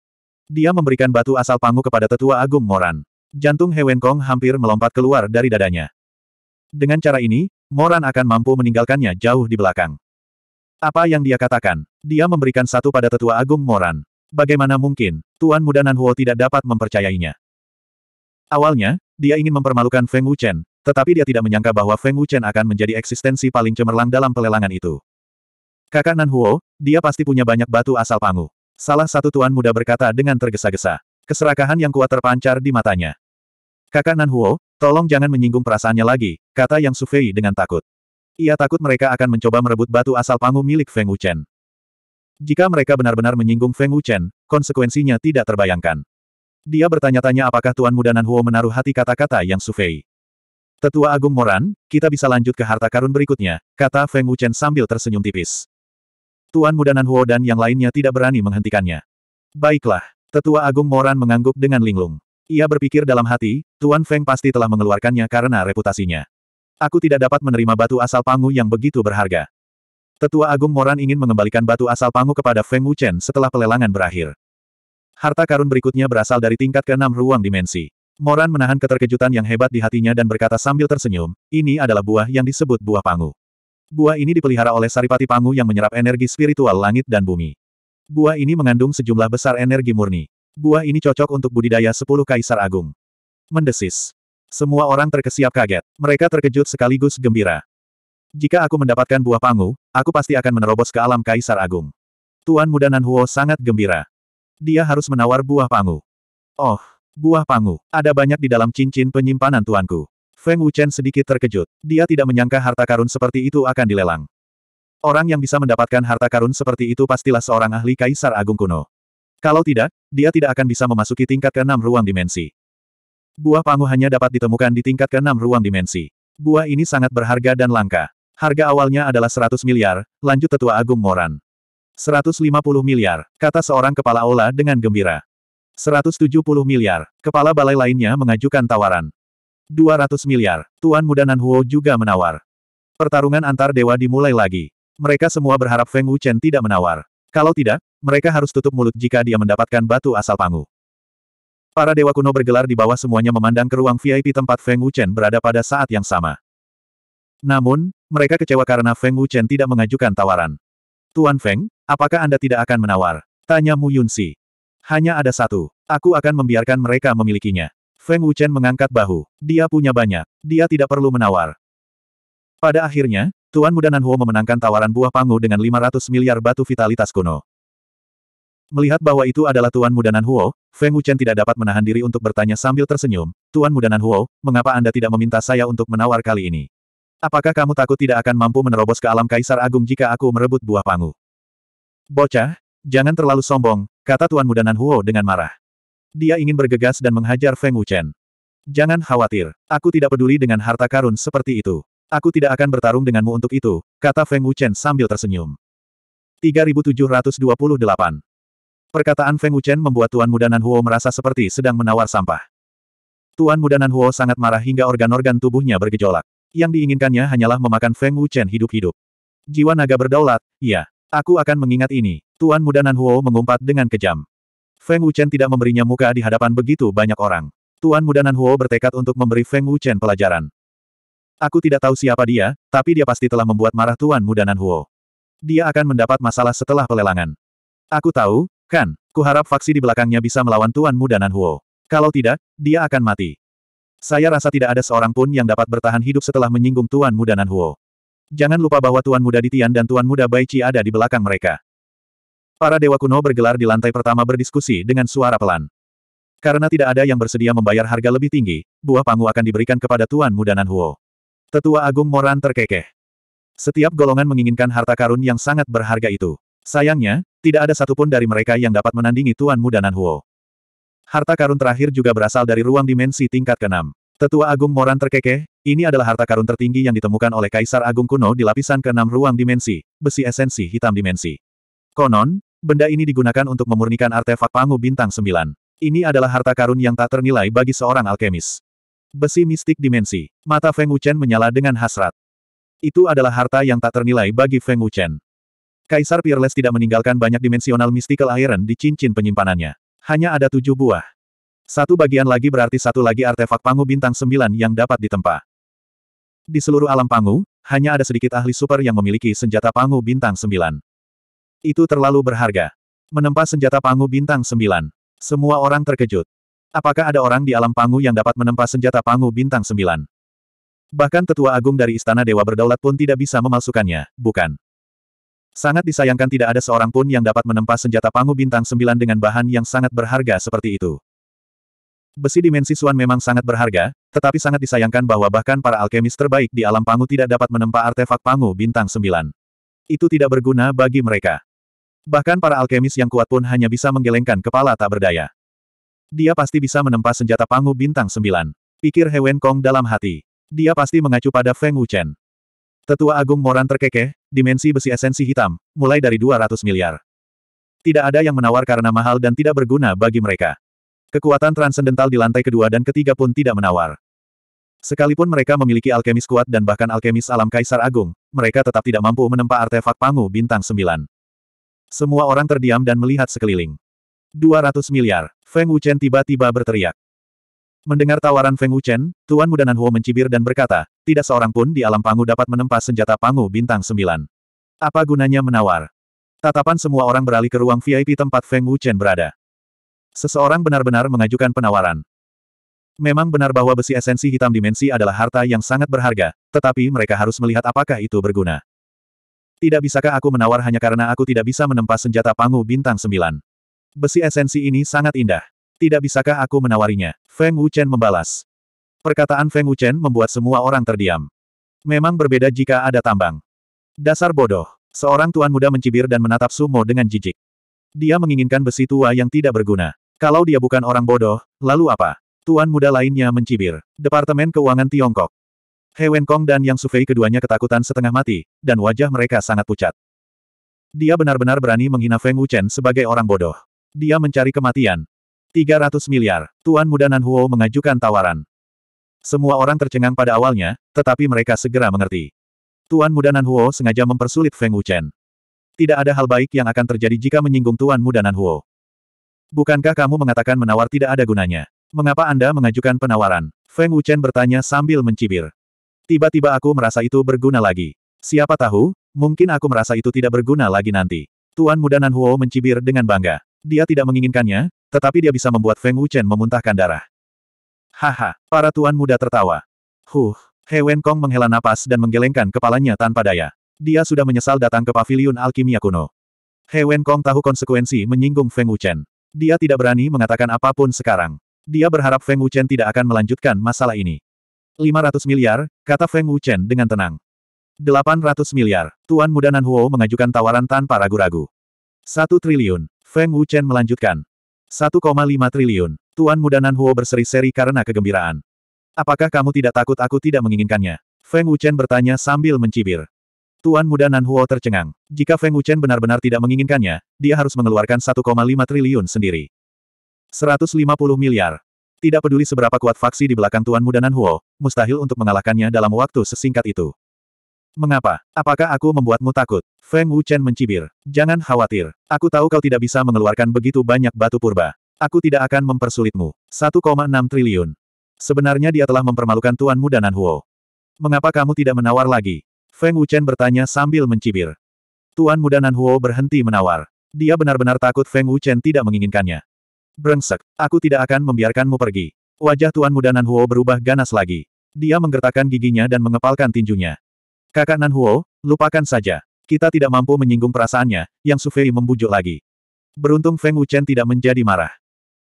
Dia memberikan batu asal pangu kepada Tetua Agung Moran. Jantung He Kong hampir melompat keluar dari dadanya. Dengan cara ini, Moran akan mampu meninggalkannya jauh di belakang. Apa yang dia katakan? Dia memberikan satu pada Tetua Agung Moran. Bagaimana mungkin, Tuan Muda Nanhuo tidak dapat mempercayainya. Awalnya, dia ingin mempermalukan Feng Wuchen, tetapi dia tidak menyangka bahwa Feng Wuchen akan menjadi eksistensi paling cemerlang dalam pelelangan itu. Kakak Nanhuo, dia pasti punya banyak batu asal pangu. Salah satu tuan muda berkata dengan tergesa-gesa. Keserakahan yang kuat terpancar di matanya. Kakak Nanhuo, tolong jangan menyinggung perasaannya lagi, kata Yang Sufei dengan takut. Ia takut mereka akan mencoba merebut batu asal pangu milik Feng Wuchen. Jika mereka benar-benar menyinggung Feng Wuchen, konsekuensinya tidak terbayangkan. Dia bertanya-tanya apakah Tuan Muda Huo menaruh hati kata-kata yang Sufei. Tetua Agung Moran, kita bisa lanjut ke harta karun berikutnya, kata Feng Wuchen sambil tersenyum tipis. Tuan Muda Huo dan yang lainnya tidak berani menghentikannya. Baiklah, Tetua Agung Moran mengangguk dengan linglung. Ia berpikir dalam hati, Tuan Feng pasti telah mengeluarkannya karena reputasinya. Aku tidak dapat menerima batu asal Pangu yang begitu berharga. Tetua Agung Moran ingin mengembalikan batu asal Pangu kepada Feng Wuchen setelah pelelangan berakhir. Harta karun berikutnya berasal dari tingkat ke keenam ruang dimensi. Moran menahan keterkejutan yang hebat di hatinya dan berkata sambil tersenyum, ini adalah buah yang disebut buah Pangu. Buah ini dipelihara oleh Saripati Pangu yang menyerap energi spiritual langit dan bumi. Buah ini mengandung sejumlah besar energi murni. Buah ini cocok untuk budidaya sepuluh kaisar agung. Mendesis. Semua orang terkesiap kaget. Mereka terkejut sekaligus gembira. Jika aku mendapatkan buah pangu, Aku pasti akan menerobos ke alam Kaisar Agung. Tuan muda Nanhuo sangat gembira. Dia harus menawar buah pangu. Oh, buah pangu. Ada banyak di dalam cincin penyimpanan tuanku. Feng Wuchen sedikit terkejut. Dia tidak menyangka harta karun seperti itu akan dilelang. Orang yang bisa mendapatkan harta karun seperti itu pastilah seorang ahli Kaisar Agung kuno. Kalau tidak, dia tidak akan bisa memasuki tingkat keenam ruang dimensi. Buah pangu hanya dapat ditemukan di tingkat keenam ruang dimensi. Buah ini sangat berharga dan langka. Harga awalnya adalah 100 miliar, lanjut Tetua Agung Moran. 150 miliar, kata seorang kepala aula dengan gembira. 170 miliar, kepala balai lainnya mengajukan tawaran. 200 miliar, Tuan Muda Huo juga menawar. Pertarungan antar dewa dimulai lagi. Mereka semua berharap Feng Wuchen tidak menawar. Kalau tidak, mereka harus tutup mulut jika dia mendapatkan batu asal pangu. Para dewa kuno bergelar di bawah semuanya memandang ke ruang VIP tempat Feng Wuchen berada pada saat yang sama. Namun, mereka kecewa karena Feng Wuchen tidak mengajukan tawaran. Tuan Feng, apakah Anda tidak akan menawar? Tanya Mu Yunsi. Hanya ada satu. Aku akan membiarkan mereka memilikinya. Feng Wuchen mengangkat bahu. Dia punya banyak. Dia tidak perlu menawar. Pada akhirnya, Tuan Muda Nanhuo memenangkan tawaran buah pangu dengan 500 miliar batu vitalitas kuno. Melihat bahwa itu adalah Tuan Muda Nanhuo, Feng Wuchen tidak dapat menahan diri untuk bertanya sambil tersenyum, Tuan Muda Nanhuo, mengapa Anda tidak meminta saya untuk menawar kali ini? Apakah kamu takut tidak akan mampu menerobos ke alam kaisar agung jika aku merebut buah pangu? Bocah, jangan terlalu sombong, kata Tuan Muda Nan Huo dengan marah. Dia ingin bergegas dan menghajar Feng Wuchen. Jangan khawatir, aku tidak peduli dengan harta karun seperti itu. Aku tidak akan bertarung denganmu untuk itu, kata Feng Wuchen sambil tersenyum. 3728 Perkataan Feng Wuchen membuat Tuan Muda Nan Huo merasa seperti sedang menawar sampah. Tuan Muda Nan Huo sangat marah hingga organ-organ tubuhnya bergejolak. Yang diinginkannya hanyalah memakan Feng Wuchen hidup-hidup. Jiwa naga berdaulat, iya. Aku akan mengingat ini. Tuan muda Nan Huo mengumpat dengan kejam. Feng Wuchen tidak memberinya muka di hadapan begitu banyak orang. Tuan muda Nan Huo bertekad untuk memberi Feng Wuchen pelajaran. Aku tidak tahu siapa dia, tapi dia pasti telah membuat marah Tuan muda Nan Huo. Dia akan mendapat masalah setelah pelelangan. Aku tahu, kan? Kuharap faksi di belakangnya bisa melawan Tuan muda Nan Huo. Kalau tidak, dia akan mati. Saya rasa tidak ada seorang pun yang dapat bertahan hidup setelah menyinggung Tuan Muda Nanhuo. Jangan lupa bahwa Tuan Muda Ditian dan Tuan Muda Baichi ada di belakang mereka. Para dewa kuno bergelar di lantai pertama berdiskusi dengan suara pelan. Karena tidak ada yang bersedia membayar harga lebih tinggi, buah pangu akan diberikan kepada Tuan Muda Nanhuo. Tetua Agung Moran terkekeh. Setiap golongan menginginkan harta karun yang sangat berharga itu. Sayangnya, tidak ada satupun dari mereka yang dapat menandingi Tuan Muda Nanhuo. Harta karun terakhir juga berasal dari ruang dimensi tingkat ke-6. Tetua Agung Moran terkekeh, ini adalah harta karun tertinggi yang ditemukan oleh Kaisar Agung kuno di lapisan ke-6 ruang dimensi, besi esensi hitam dimensi. Konon, benda ini digunakan untuk memurnikan artefak pangu bintang 9. Ini adalah harta karun yang tak ternilai bagi seorang alkemis. Besi mistik dimensi. Mata Feng Wuchen menyala dengan hasrat. Itu adalah harta yang tak ternilai bagi Feng Wuchen. Kaisar Peerless tidak meninggalkan banyak dimensional mystical iron di cincin penyimpanannya. Hanya ada tujuh buah. Satu bagian lagi berarti satu lagi artefak Pangu Bintang sembilan yang dapat ditempa. Di seluruh alam Pangu, hanya ada sedikit ahli super yang memiliki senjata Pangu Bintang sembilan. Itu terlalu berharga. Menempa senjata Pangu Bintang sembilan, Semua orang terkejut. Apakah ada orang di alam Pangu yang dapat menempa senjata Pangu Bintang sembilan? Bahkan tetua agung dari Istana Dewa berdaulat pun tidak bisa memalsukannya, bukan? Sangat disayangkan tidak ada seorang pun yang dapat menempa senjata pangu bintang sembilan dengan bahan yang sangat berharga seperti itu. Besi dimensi Suan memang sangat berharga, tetapi sangat disayangkan bahwa bahkan para alkemis terbaik di alam pangu tidak dapat menempa artefak pangu bintang sembilan. Itu tidak berguna bagi mereka. Bahkan para alkemis yang kuat pun hanya bisa menggelengkan kepala tak berdaya. Dia pasti bisa menempa senjata pangu bintang sembilan. Pikir Hewen Kong dalam hati. Dia pasti mengacu pada Feng Wuchen. Tetua Agung Moran terkekeh, dimensi besi esensi hitam, mulai dari 200 miliar. Tidak ada yang menawar karena mahal dan tidak berguna bagi mereka. Kekuatan transendental di lantai kedua dan ketiga pun tidak menawar. Sekalipun mereka memiliki alkemis kuat dan bahkan alkemis alam Kaisar Agung, mereka tetap tidak mampu menempa artefak Pangu Bintang sembilan. Semua orang terdiam dan melihat sekeliling. 200 miliar, Feng Wuchen tiba-tiba berteriak. Mendengar tawaran Feng Wuchen, Tuan Muda Nanhuo mencibir dan berkata, tidak seorang pun di alam Pangu dapat menempa senjata Pangu bintang Sembilan. Apa gunanya menawar? Tatapan semua orang beralih ke ruang VIP tempat Feng Wuchen berada. Seseorang benar-benar mengajukan penawaran. Memang benar bahwa besi esensi hitam dimensi adalah harta yang sangat berharga, tetapi mereka harus melihat apakah itu berguna. Tidak bisakah aku menawar hanya karena aku tidak bisa menempa senjata Pangu bintang Sembilan? Besi esensi ini sangat indah. Tidak bisakah aku menawarinya? Feng Wuchen membalas. Perkataan Feng Wuchen membuat semua orang terdiam. Memang berbeda jika ada tambang. Dasar bodoh. Seorang tuan muda mencibir dan menatap Sumo dengan jijik. Dia menginginkan besi tua yang tidak berguna. Kalau dia bukan orang bodoh, lalu apa? Tuan muda lainnya mencibir. Departemen Keuangan Tiongkok. He Wenkong dan Yang Sufei keduanya ketakutan setengah mati, dan wajah mereka sangat pucat. Dia benar-benar berani menghina Feng Wuchen sebagai orang bodoh. Dia mencari kematian. 300 miliar. Tuan Muda Nan Huo mengajukan tawaran. Semua orang tercengang pada awalnya, tetapi mereka segera mengerti. Tuan Muda Nan Huo sengaja mempersulit Feng Wuchen. Tidak ada hal baik yang akan terjadi jika menyinggung Tuan Muda Nan Huo. Bukankah kamu mengatakan menawar tidak ada gunanya? Mengapa Anda mengajukan penawaran? Feng Wuchen bertanya sambil mencibir. Tiba-tiba aku merasa itu berguna lagi. Siapa tahu, mungkin aku merasa itu tidak berguna lagi nanti. Tuan Muda Nan Huo mencibir dengan bangga. Dia tidak menginginkannya, tetapi dia bisa membuat Feng Wuchen memuntahkan darah. Haha, para tuan muda tertawa. Huh, He Wen Kong menghela napas dan menggelengkan kepalanya tanpa daya. Dia sudah menyesal datang ke paviliun alkimia kuno. He Wen Kong tahu konsekuensi menyinggung Feng Wuchen. Dia tidak berani mengatakan apapun sekarang. Dia berharap Feng Wuchen tidak akan melanjutkan masalah ini. 500 miliar, kata Feng Wuchen dengan tenang. 800 miliar, Tuan Muda Nan Huo mengajukan tawaran tanpa ragu-ragu. 1 triliun, Feng Wuchen melanjutkan. 1,5 triliun. Tuan muda huo berseri-seri karena kegembiraan. Apakah kamu tidak takut aku tidak menginginkannya? Feng Wuchen bertanya sambil mencibir. Tuan muda huo tercengang. Jika Feng Wuchen benar-benar tidak menginginkannya, dia harus mengeluarkan 1,5 triliun sendiri. 150 miliar. Tidak peduli seberapa kuat faksi di belakang Tuan muda huo, mustahil untuk mengalahkannya dalam waktu sesingkat itu. Mengapa? Apakah aku membuatmu takut? Feng Wuchen mencibir. Jangan khawatir. Aku tahu kau tidak bisa mengeluarkan begitu banyak batu purba. Aku tidak akan mempersulitmu. 1,6 triliun. Sebenarnya dia telah mempermalukan Tuan dan Nanhuo. Mengapa kamu tidak menawar lagi? Feng Wuchen bertanya sambil mencibir. Tuan muda Nanhuo berhenti menawar. Dia benar-benar takut Feng Wuchen tidak menginginkannya. Brengsek, aku tidak akan membiarkanmu pergi. Wajah Tuan muda Nanhuo berubah ganas lagi. Dia menggertakkan giginya dan mengepalkan tinjunya. Kakak Nan Huo, lupakan saja. Kita tidak mampu menyinggung perasaannya, yang Sufei membujuk lagi. Beruntung Feng Wuchen tidak menjadi marah.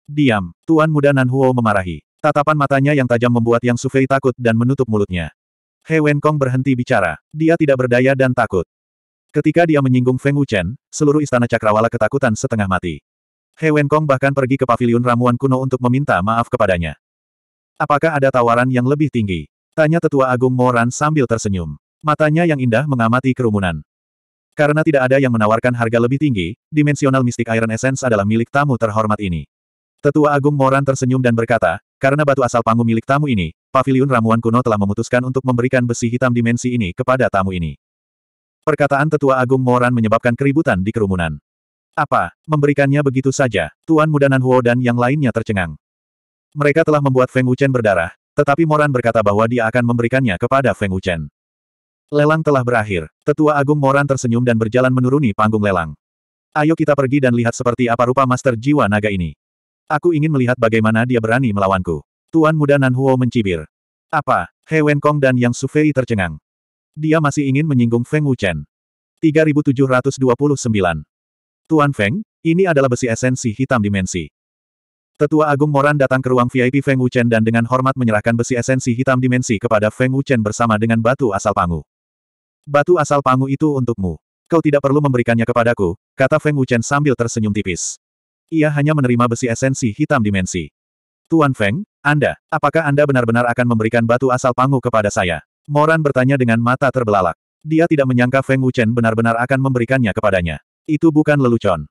Diam, Tuan Muda Nan Huo memarahi. Tatapan matanya yang tajam membuat Yang Sufei takut dan menutup mulutnya. He Wenkong berhenti bicara. Dia tidak berdaya dan takut. Ketika dia menyinggung Feng Wuchen, seluruh istana cakrawala ketakutan setengah mati. He Wenkong bahkan pergi ke paviliun ramuan kuno untuk meminta maaf kepadanya. Apakah ada tawaran yang lebih tinggi? Tanya Tetua Agung Moran sambil tersenyum. Matanya yang indah mengamati kerumunan. Karena tidak ada yang menawarkan harga lebih tinggi, dimensional Mystic Iron Essence adalah milik tamu terhormat ini. Tetua Agung Moran tersenyum dan berkata, karena batu asal panggung milik tamu ini, Paviliun ramuan kuno telah memutuskan untuk memberikan besi hitam dimensi ini kepada tamu ini. Perkataan Tetua Agung Moran menyebabkan keributan di kerumunan. Apa, memberikannya begitu saja, Tuan Muda Nanhuo dan yang lainnya tercengang. Mereka telah membuat Feng Wuchen berdarah, tetapi Moran berkata bahwa dia akan memberikannya kepada Feng Wuchen. Lelang telah berakhir. Tetua Agung Moran tersenyum dan berjalan menuruni panggung lelang. Ayo kita pergi dan lihat seperti apa rupa Master Jiwa Naga ini. Aku ingin melihat bagaimana dia berani melawanku. Tuan muda Nan Huo mencibir. Apa? He Wenkong dan Yang Sufei tercengang. Dia masih ingin menyinggung Feng Wuchen. 3729. Tuan Feng, ini adalah besi esensi hitam dimensi. Tetua Agung Moran datang ke ruang VIP Feng Wuchen dan dengan hormat menyerahkan besi esensi hitam dimensi kepada Feng Wuchen bersama dengan batu asal pangu. Batu asal Pangu itu untukmu. Kau tidak perlu memberikannya kepadaku, kata Feng Wuchen sambil tersenyum tipis. Ia hanya menerima besi esensi hitam dimensi. Tuan Feng, Anda, apakah Anda benar-benar akan memberikan batu asal Pangu kepada saya? Moran bertanya dengan mata terbelalak. Dia tidak menyangka Feng Wuchen benar-benar akan memberikannya kepadanya. Itu bukan lelucon.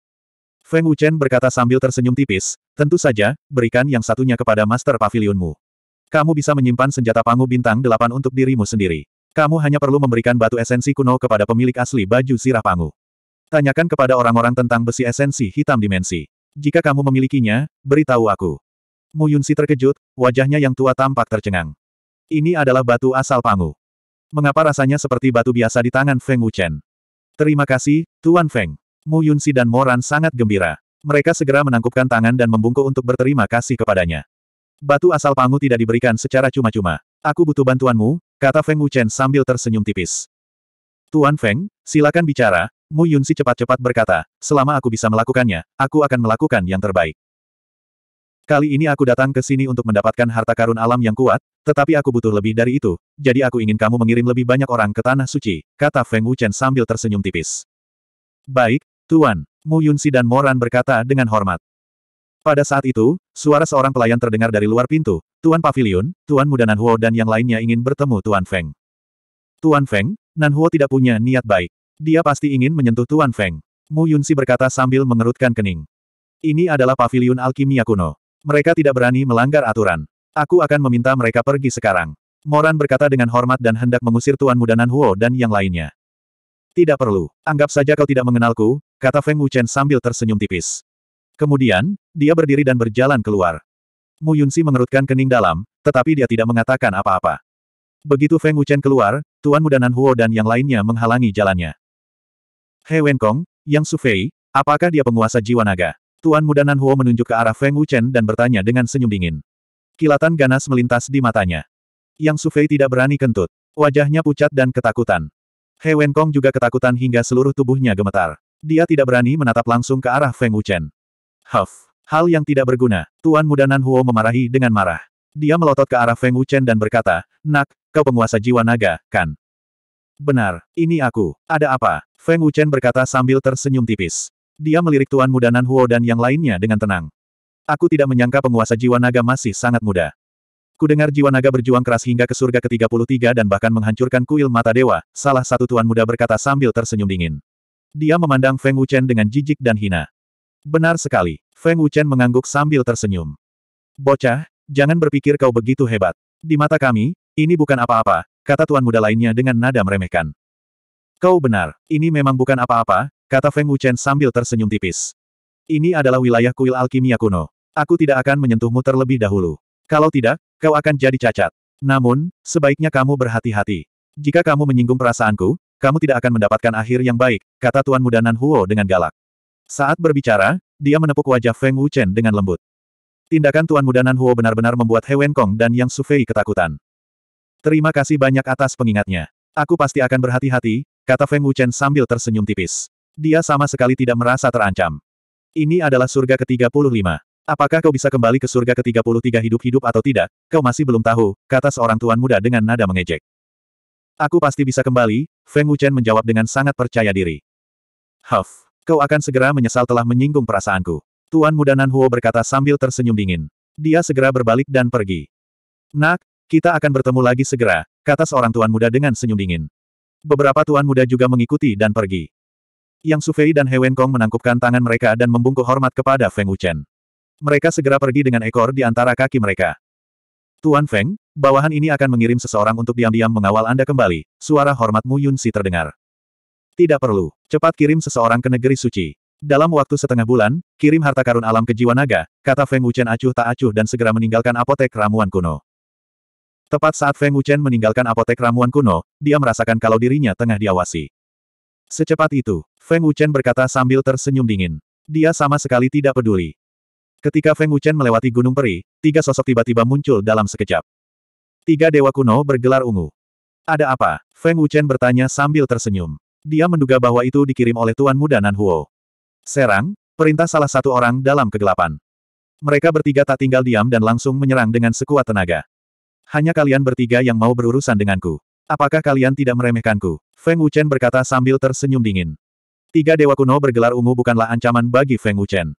Feng Wuchen berkata sambil tersenyum tipis, tentu saja, berikan yang satunya kepada Master Pavilionmu. Kamu bisa menyimpan senjata pangu bintang delapan untuk dirimu sendiri. Kamu hanya perlu memberikan batu esensi kuno kepada pemilik asli baju sirah pangu. Tanyakan kepada orang-orang tentang besi esensi hitam dimensi. Jika kamu memilikinya, beritahu aku. Mu Yunsi terkejut, wajahnya yang tua tampak tercengang. Ini adalah batu asal pangu. Mengapa rasanya seperti batu biasa di tangan Feng Wuchen? Terima kasih, Tuan Feng. Mu Yunsi dan Moran sangat gembira. Mereka segera menangkupkan tangan dan membungkuk untuk berterima kasih kepadanya. Batu asal pangu tidak diberikan secara cuma-cuma. Aku butuh bantuanmu, Kata Feng Wuchen sambil tersenyum tipis. Tuan Feng, silakan bicara, Mu Yunsi cepat-cepat berkata, selama aku bisa melakukannya, aku akan melakukan yang terbaik. Kali ini aku datang ke sini untuk mendapatkan harta karun alam yang kuat, tetapi aku butuh lebih dari itu, jadi aku ingin kamu mengirim lebih banyak orang ke Tanah Suci, kata Feng Wuchen sambil tersenyum tipis. Baik, Tuan, Mu Yunsi dan Moran berkata dengan hormat. Pada saat itu, suara seorang pelayan terdengar dari luar pintu, Tuan Pavilion, Tuan Muda Nanhuo dan yang lainnya ingin bertemu Tuan Feng. Tuan Feng, Nanhuo tidak punya niat baik. Dia pasti ingin menyentuh Tuan Feng. Mu Yunsi berkata sambil mengerutkan kening. Ini adalah pavilion alkimia kuno. Mereka tidak berani melanggar aturan. Aku akan meminta mereka pergi sekarang. Moran berkata dengan hormat dan hendak mengusir Tuan Muda Nanhuo dan yang lainnya. Tidak perlu. Anggap saja kau tidak mengenalku, kata Feng Wuchen sambil tersenyum tipis. Kemudian, dia berdiri dan berjalan keluar. Mu Yunsi mengerutkan kening dalam, tetapi dia tidak mengatakan apa-apa. Begitu Feng Wuchen keluar, Tuan Muda Nan Huo dan yang lainnya menghalangi jalannya. He Wenkong, Yang Sufei, apakah dia penguasa jiwa naga? Tuan Muda Nan Huo menunjuk ke arah Feng Wuchen dan bertanya dengan senyum dingin. Kilatan ganas melintas di matanya. Yang Sufei tidak berani kentut. Wajahnya pucat dan ketakutan. He Wenkong juga ketakutan hingga seluruh tubuhnya gemetar. Dia tidak berani menatap langsung ke arah Feng Wuchen. Huff. Hal yang tidak berguna. Tuan muda Nan Huo memarahi dengan marah. Dia melotot ke arah Feng Wuchen dan berkata, Nak, kau penguasa jiwa naga, kan? Benar, ini aku. Ada apa? Feng Wuchen berkata sambil tersenyum tipis. Dia melirik Tuan Muda Nan Huo dan yang lainnya dengan tenang. Aku tidak menyangka penguasa jiwa naga masih sangat muda. Ku dengar jiwa naga berjuang keras hingga ke surga ke-33 dan bahkan menghancurkan kuil mata dewa, salah satu Tuan Muda berkata sambil tersenyum dingin. Dia memandang Feng Wuchen dengan jijik dan hina. Benar sekali. Feng Wuchen mengangguk sambil tersenyum. Bocah, jangan berpikir kau begitu hebat. Di mata kami, ini bukan apa-apa, kata tuan muda lainnya dengan nada meremehkan. Kau benar, ini memang bukan apa-apa, kata Feng Wuchen sambil tersenyum tipis. Ini adalah wilayah kuil alkimia kuno. Aku tidak akan menyentuhmu terlebih dahulu. Kalau tidak, kau akan jadi cacat. Namun, sebaiknya kamu berhati-hati. Jika kamu menyinggung perasaanku, kamu tidak akan mendapatkan akhir yang baik, kata Tuan Muda Nan Huo dengan galak. Saat berbicara, dia menepuk wajah Feng Wuchen dengan lembut. Tindakan Tuan Muda Nan Huo benar-benar membuat He Kong dan Yang Sufei ketakutan. Terima kasih banyak atas pengingatnya. Aku pasti akan berhati-hati, kata Feng Wuchen sambil tersenyum tipis. Dia sama sekali tidak merasa terancam. Ini adalah surga ke-35. Apakah kau bisa kembali ke surga ke-33 hidup-hidup atau tidak, kau masih belum tahu, kata seorang tuan muda dengan nada mengejek. Aku pasti bisa kembali, Feng Wuchen menjawab dengan sangat percaya diri. Huff. Kau akan segera menyesal telah menyinggung perasaanku. Tuan Muda Nan Huo berkata sambil tersenyum dingin. Dia segera berbalik dan pergi. Nak, kita akan bertemu lagi segera, kata seorang tuan muda dengan senyum dingin. Beberapa tuan muda juga mengikuti dan pergi. Yang Sufei dan Wen Kong menangkupkan tangan mereka dan membungkuk hormat kepada Feng Wuchen. Mereka segera pergi dengan ekor di antara kaki mereka. Tuan Feng, bawahan ini akan mengirim seseorang untuk diam-diam mengawal Anda kembali, suara hormatmu Yun Si terdengar. Tidak perlu. Cepat kirim seseorang ke negeri suci. Dalam waktu setengah bulan, kirim harta karun alam ke jiwa naga, kata Feng Wuchen acuh tak acuh dan segera meninggalkan apotek ramuan kuno. Tepat saat Feng Wuchen meninggalkan apotek ramuan kuno, dia merasakan kalau dirinya tengah diawasi. Secepat itu, Feng Wuchen berkata sambil tersenyum dingin. Dia sama sekali tidak peduli. Ketika Feng Wuchen melewati Gunung Peri, tiga sosok tiba-tiba muncul dalam sekejap. Tiga dewa kuno bergelar ungu. Ada apa? Feng Wuchen bertanya sambil tersenyum. Dia menduga bahwa itu dikirim oleh Tuan Muda Nan Huo. Serang, perintah salah satu orang dalam kegelapan. Mereka bertiga tak tinggal diam dan langsung menyerang dengan sekuat tenaga. Hanya kalian bertiga yang mau berurusan denganku. Apakah kalian tidak meremehkanku? Feng Wuchen berkata sambil tersenyum dingin. Tiga dewa kuno bergelar ungu bukanlah ancaman bagi Feng Wuchen.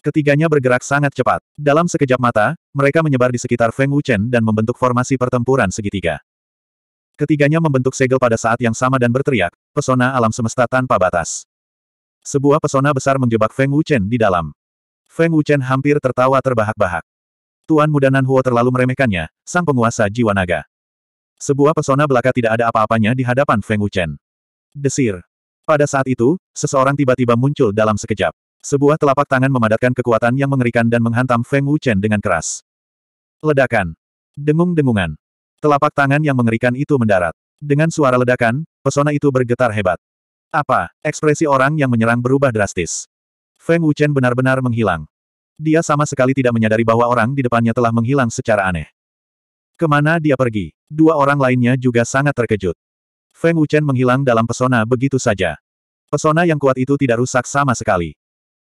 Ketiganya bergerak sangat cepat. Dalam sekejap mata, mereka menyebar di sekitar Feng Wuchen dan membentuk formasi pertempuran segitiga. Ketiganya membentuk segel pada saat yang sama dan berteriak, pesona alam semesta tanpa batas. Sebuah pesona besar menjebak Feng Wuchen di dalam. Feng Wuchen hampir tertawa terbahak-bahak. Tuan muda Nanhuo terlalu meremehkannya, sang penguasa jiwa naga. Sebuah pesona belaka tidak ada apa-apanya di hadapan Feng Wuchen. Desir. Pada saat itu, seseorang tiba-tiba muncul dalam sekejap. Sebuah telapak tangan memadatkan kekuatan yang mengerikan dan menghantam Feng Wuchen dengan keras. Ledakan. Dengung-dengungan. Telapak tangan yang mengerikan itu mendarat. Dengan suara ledakan, pesona itu bergetar hebat. Apa? Ekspresi orang yang menyerang berubah drastis. Feng Wuchen benar-benar menghilang. Dia sama sekali tidak menyadari bahwa orang di depannya telah menghilang secara aneh. Kemana dia pergi? Dua orang lainnya juga sangat terkejut. Feng Wuchen menghilang dalam pesona begitu saja. Pesona yang kuat itu tidak rusak sama sekali.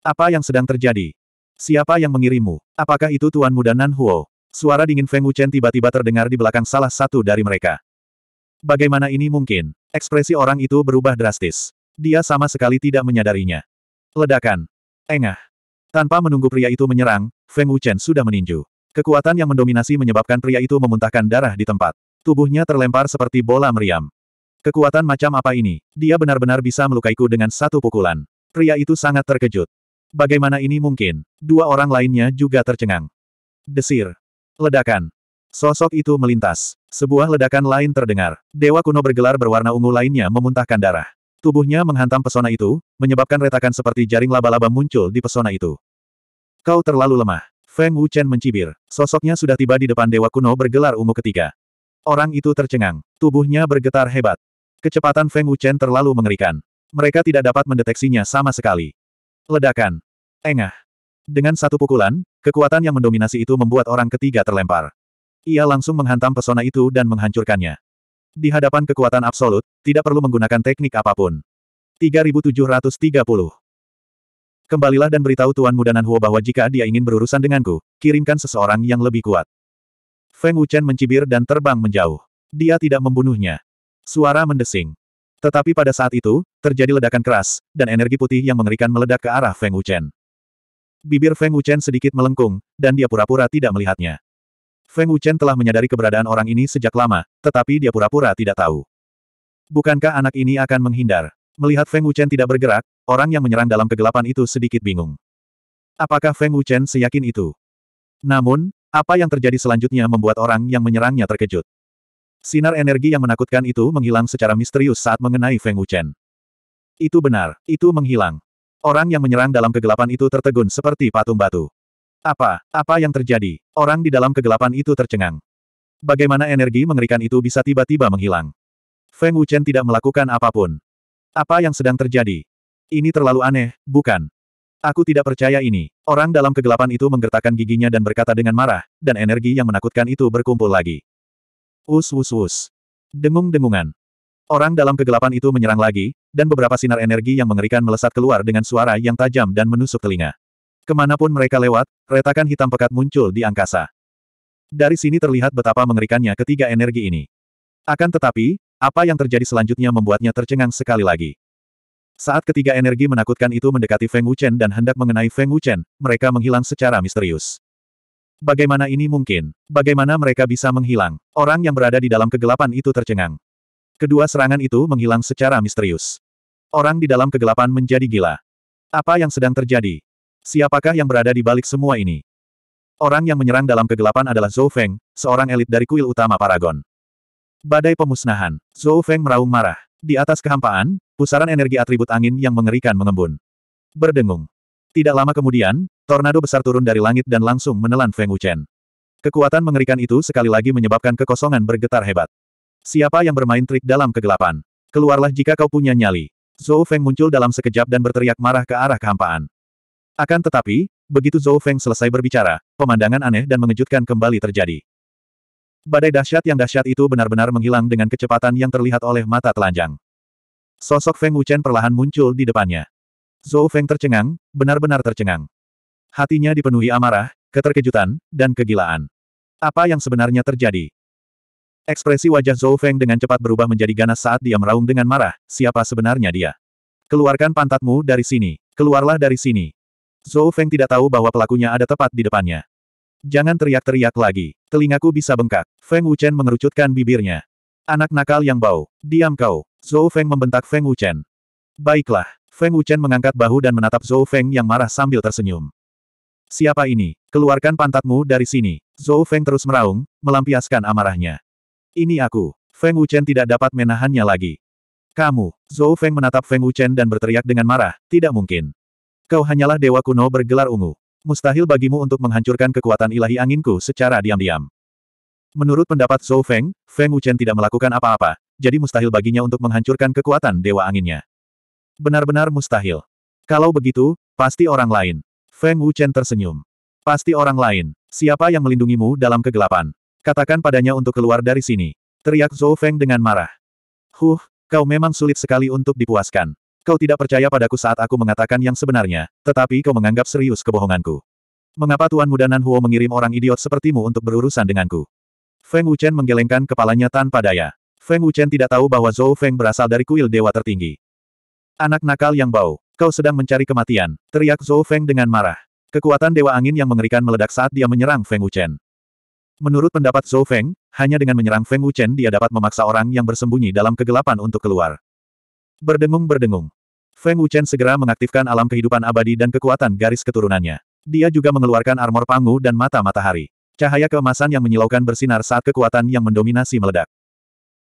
Apa yang sedang terjadi? Siapa yang mengirimu? Apakah itu Tuan Muda Nan Huo? Suara dingin Feng Wuchen tiba-tiba terdengar di belakang salah satu dari mereka. Bagaimana ini mungkin? Ekspresi orang itu berubah drastis. Dia sama sekali tidak menyadarinya. Ledakan. Engah. Tanpa menunggu pria itu menyerang, Feng Wuchen sudah meninju. Kekuatan yang mendominasi menyebabkan pria itu memuntahkan darah di tempat. Tubuhnya terlempar seperti bola meriam. Kekuatan macam apa ini? Dia benar-benar bisa melukaiku dengan satu pukulan. Pria itu sangat terkejut. Bagaimana ini mungkin? Dua orang lainnya juga tercengang. Desir. Ledakan. Sosok itu melintas. Sebuah ledakan lain terdengar. Dewa kuno bergelar berwarna ungu lainnya memuntahkan darah. Tubuhnya menghantam pesona itu, menyebabkan retakan seperti jaring laba-laba muncul di pesona itu. Kau terlalu lemah. Feng Wuchen mencibir. Sosoknya sudah tiba di depan dewa kuno bergelar ungu ketiga. Orang itu tercengang. Tubuhnya bergetar hebat. Kecepatan Feng Wuchen terlalu mengerikan. Mereka tidak dapat mendeteksinya sama sekali. Ledakan. Engah. Dengan satu pukulan, kekuatan yang mendominasi itu membuat orang ketiga terlempar. Ia langsung menghantam pesona itu dan menghancurkannya. Di hadapan kekuatan absolut, tidak perlu menggunakan teknik apapun. 3730. Kembalilah dan beritahu Tuan Muda Nanhuo bahwa jika dia ingin berurusan denganku, kirimkan seseorang yang lebih kuat. Feng Wuchen mencibir dan terbang menjauh. Dia tidak membunuhnya. Suara mendesing. Tetapi pada saat itu, terjadi ledakan keras, dan energi putih yang mengerikan meledak ke arah Feng Wuchen. Bibir Feng Wuchen sedikit melengkung, dan dia pura-pura tidak melihatnya. Feng Wuchen telah menyadari keberadaan orang ini sejak lama, tetapi dia pura-pura tidak tahu. Bukankah anak ini akan menghindar? Melihat Feng Wuchen tidak bergerak, orang yang menyerang dalam kegelapan itu sedikit bingung. Apakah Feng Wuchen seyakin itu? Namun, apa yang terjadi selanjutnya membuat orang yang menyerangnya terkejut. Sinar energi yang menakutkan itu menghilang secara misterius saat mengenai Feng Wuchen. Itu benar, itu menghilang. Orang yang menyerang dalam kegelapan itu tertegun seperti patung batu. Apa, apa yang terjadi? Orang di dalam kegelapan itu tercengang. Bagaimana energi mengerikan itu bisa tiba-tiba menghilang? Feng Wuchen tidak melakukan apapun. Apa yang sedang terjadi? Ini terlalu aneh, bukan? Aku tidak percaya ini. Orang dalam kegelapan itu menggertakkan giginya dan berkata dengan marah, dan energi yang menakutkan itu berkumpul lagi. Us us us. Dengung-dengungan. Orang dalam kegelapan itu menyerang lagi, dan beberapa sinar energi yang mengerikan melesat keluar dengan suara yang tajam dan menusuk telinga. Kemanapun mereka lewat, retakan hitam pekat muncul di angkasa. Dari sini terlihat betapa mengerikannya ketiga energi ini. Akan tetapi, apa yang terjadi selanjutnya membuatnya tercengang sekali lagi. Saat ketiga energi menakutkan itu mendekati Feng Wuchen dan hendak mengenai Feng Wuchen, mereka menghilang secara misterius. Bagaimana ini mungkin? Bagaimana mereka bisa menghilang? Orang yang berada di dalam kegelapan itu tercengang. Kedua serangan itu menghilang secara misterius. Orang di dalam kegelapan menjadi gila. Apa yang sedang terjadi? Siapakah yang berada di balik semua ini? Orang yang menyerang dalam kegelapan adalah Zhou Feng, seorang elit dari kuil utama Paragon. Badai pemusnahan. Zhou Feng meraung marah. Di atas kehampaan, pusaran energi atribut angin yang mengerikan mengembun. Berdengung. Tidak lama kemudian, tornado besar turun dari langit dan langsung menelan Feng Wuchen. Kekuatan mengerikan itu sekali lagi menyebabkan kekosongan bergetar hebat. Siapa yang bermain trik dalam kegelapan? Keluarlah jika kau punya nyali. Zhou Feng muncul dalam sekejap dan berteriak marah ke arah kehampaan. Akan tetapi, begitu Zhou Feng selesai berbicara, pemandangan aneh dan mengejutkan kembali terjadi. Badai dahsyat yang dahsyat itu benar-benar menghilang dengan kecepatan yang terlihat oleh mata telanjang. Sosok Feng Wuchen perlahan muncul di depannya. Zhou Feng tercengang, benar-benar tercengang. Hatinya dipenuhi amarah, keterkejutan, dan kegilaan. Apa yang sebenarnya terjadi? Ekspresi wajah Zhou Feng dengan cepat berubah menjadi ganas saat dia meraung dengan marah, siapa sebenarnya dia? Keluarkan pantatmu dari sini, keluarlah dari sini. Zhou Feng tidak tahu bahwa pelakunya ada tepat di depannya. Jangan teriak-teriak lagi, telingaku bisa bengkak. Feng Wuchen mengerucutkan bibirnya. Anak nakal yang bau, diam kau. Zhou Feng membentak Feng Wuchen. Baiklah, Feng Wuchen mengangkat bahu dan menatap Zhou Feng yang marah sambil tersenyum. Siapa ini? Keluarkan pantatmu dari sini. Zhou Feng terus meraung, melampiaskan amarahnya. Ini aku. Feng Wuchen tidak dapat menahannya lagi. Kamu, Zhou Feng menatap Feng Wuchen dan berteriak dengan marah, tidak mungkin. Kau hanyalah dewa kuno bergelar ungu. Mustahil bagimu untuk menghancurkan kekuatan ilahi anginku secara diam-diam. Menurut pendapat Zhou Feng, Feng Wuchen tidak melakukan apa-apa, jadi mustahil baginya untuk menghancurkan kekuatan dewa anginnya. Benar-benar mustahil. Kalau begitu, pasti orang lain. Feng Wuchen tersenyum. Pasti orang lain. Siapa yang melindungimu dalam kegelapan? Katakan padanya untuk keluar dari sini. Teriak Zhou Feng dengan marah. Huh, kau memang sulit sekali untuk dipuaskan. Kau tidak percaya padaku saat aku mengatakan yang sebenarnya, tetapi kau menganggap serius kebohonganku. Mengapa Tuan Muda Nan Huo mengirim orang idiot sepertimu untuk berurusan denganku? Feng Wuchen menggelengkan kepalanya tanpa daya. Feng Wuchen tidak tahu bahwa Zhou Feng berasal dari kuil dewa tertinggi. Anak nakal yang bau, kau sedang mencari kematian, teriak Zhou Feng dengan marah. Kekuatan Dewa Angin yang mengerikan meledak saat dia menyerang Feng Wuchen. Menurut pendapat Zhou Feng, hanya dengan menyerang Feng Wuchen dia dapat memaksa orang yang bersembunyi dalam kegelapan untuk keluar. Berdengung-berdengung. Feng Wuchen segera mengaktifkan alam kehidupan abadi dan kekuatan garis keturunannya. Dia juga mengeluarkan armor pangu dan mata matahari. Cahaya keemasan yang menyilaukan bersinar saat kekuatan yang mendominasi meledak.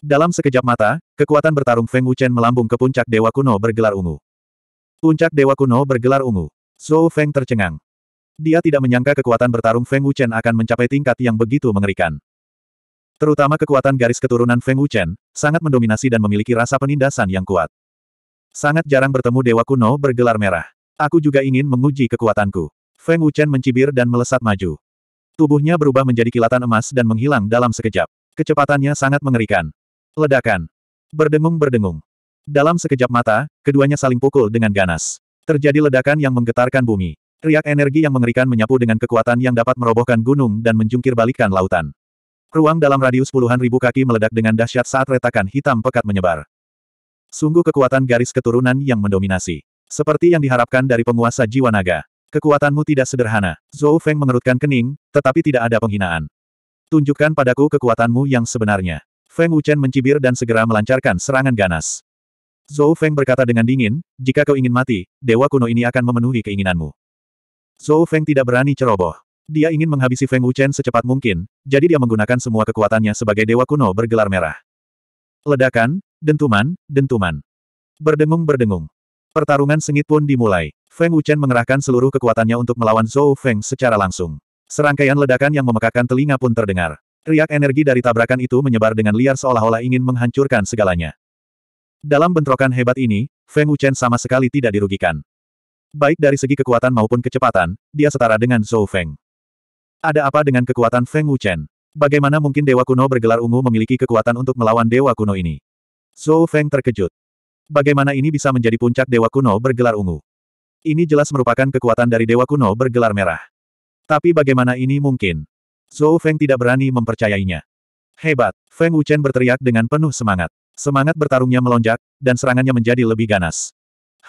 Dalam sekejap mata, kekuatan bertarung Feng Wuchen melambung ke puncak Dewa Kuno bergelar ungu. Puncak Dewa Kuno bergelar ungu. Zhou Feng tercengang. Dia tidak menyangka kekuatan bertarung Feng Wuchen akan mencapai tingkat yang begitu mengerikan. Terutama kekuatan garis keturunan Feng Wuchen, sangat mendominasi dan memiliki rasa penindasan yang kuat. Sangat jarang bertemu dewa kuno bergelar merah. Aku juga ingin menguji kekuatanku. Feng Wuchen mencibir dan melesat maju. Tubuhnya berubah menjadi kilatan emas dan menghilang dalam sekejap. Kecepatannya sangat mengerikan. Ledakan. Berdengung-berdengung. Dalam sekejap mata, keduanya saling pukul dengan ganas. Terjadi ledakan yang menggetarkan bumi. Riak energi yang mengerikan menyapu dengan kekuatan yang dapat merobohkan gunung dan menjungkir balikkan lautan. Ruang dalam radius puluhan ribu kaki meledak dengan dahsyat saat retakan hitam pekat menyebar. Sungguh kekuatan garis keturunan yang mendominasi. Seperti yang diharapkan dari penguasa jiwa naga. Kekuatanmu tidak sederhana. Zhou Feng mengerutkan kening, tetapi tidak ada penghinaan. Tunjukkan padaku kekuatanmu yang sebenarnya. Feng Wuchen mencibir dan segera melancarkan serangan ganas. Zhou Feng berkata dengan dingin, jika kau ingin mati, dewa kuno ini akan memenuhi keinginanmu. Zhou Feng tidak berani ceroboh. Dia ingin menghabisi Feng Wuchen secepat mungkin, jadi dia menggunakan semua kekuatannya sebagai dewa kuno bergelar merah. Ledakan, dentuman, dentuman. Berdengung-berdengung. Pertarungan sengit pun dimulai. Feng Wuchen mengerahkan seluruh kekuatannya untuk melawan Zhou Feng secara langsung. Serangkaian ledakan yang memekakkan telinga pun terdengar. Riak energi dari tabrakan itu menyebar dengan liar seolah-olah ingin menghancurkan segalanya. Dalam bentrokan hebat ini, Feng Wuchen sama sekali tidak dirugikan. Baik dari segi kekuatan maupun kecepatan, dia setara dengan Zhou Feng. Ada apa dengan kekuatan Feng Wuchen? Bagaimana mungkin Dewa Kuno bergelar ungu memiliki kekuatan untuk melawan Dewa Kuno ini? Zhou Feng terkejut. Bagaimana ini bisa menjadi puncak Dewa Kuno bergelar ungu? Ini jelas merupakan kekuatan dari Dewa Kuno bergelar merah. Tapi bagaimana ini mungkin? Zhou Feng tidak berani mempercayainya. Hebat! Feng Wuchen berteriak dengan penuh semangat. Semangat bertarungnya melonjak, dan serangannya menjadi lebih ganas.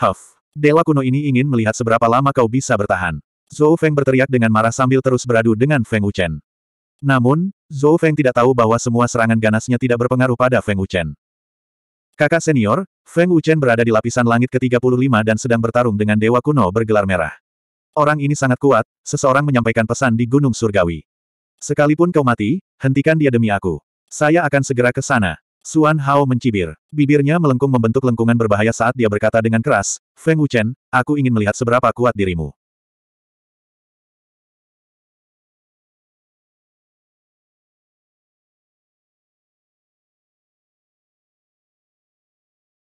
Huff! Dewa kuno ini ingin melihat seberapa lama kau bisa bertahan. Zhou Feng berteriak dengan marah sambil terus beradu dengan Feng Wuchen. Namun, Zhou Feng tidak tahu bahwa semua serangan ganasnya tidak berpengaruh pada Feng Wuchen. Kakak senior, Feng Wuchen berada di lapisan langit ke-35 dan sedang bertarung dengan dewa kuno bergelar merah. Orang ini sangat kuat, seseorang menyampaikan pesan di Gunung Surgawi. Sekalipun kau mati, hentikan dia demi aku. Saya akan segera ke sana. Suan Hao mencibir. Bibirnya melengkung membentuk lengkungan berbahaya saat dia berkata dengan keras, Feng Wuchen, aku ingin melihat seberapa kuat dirimu.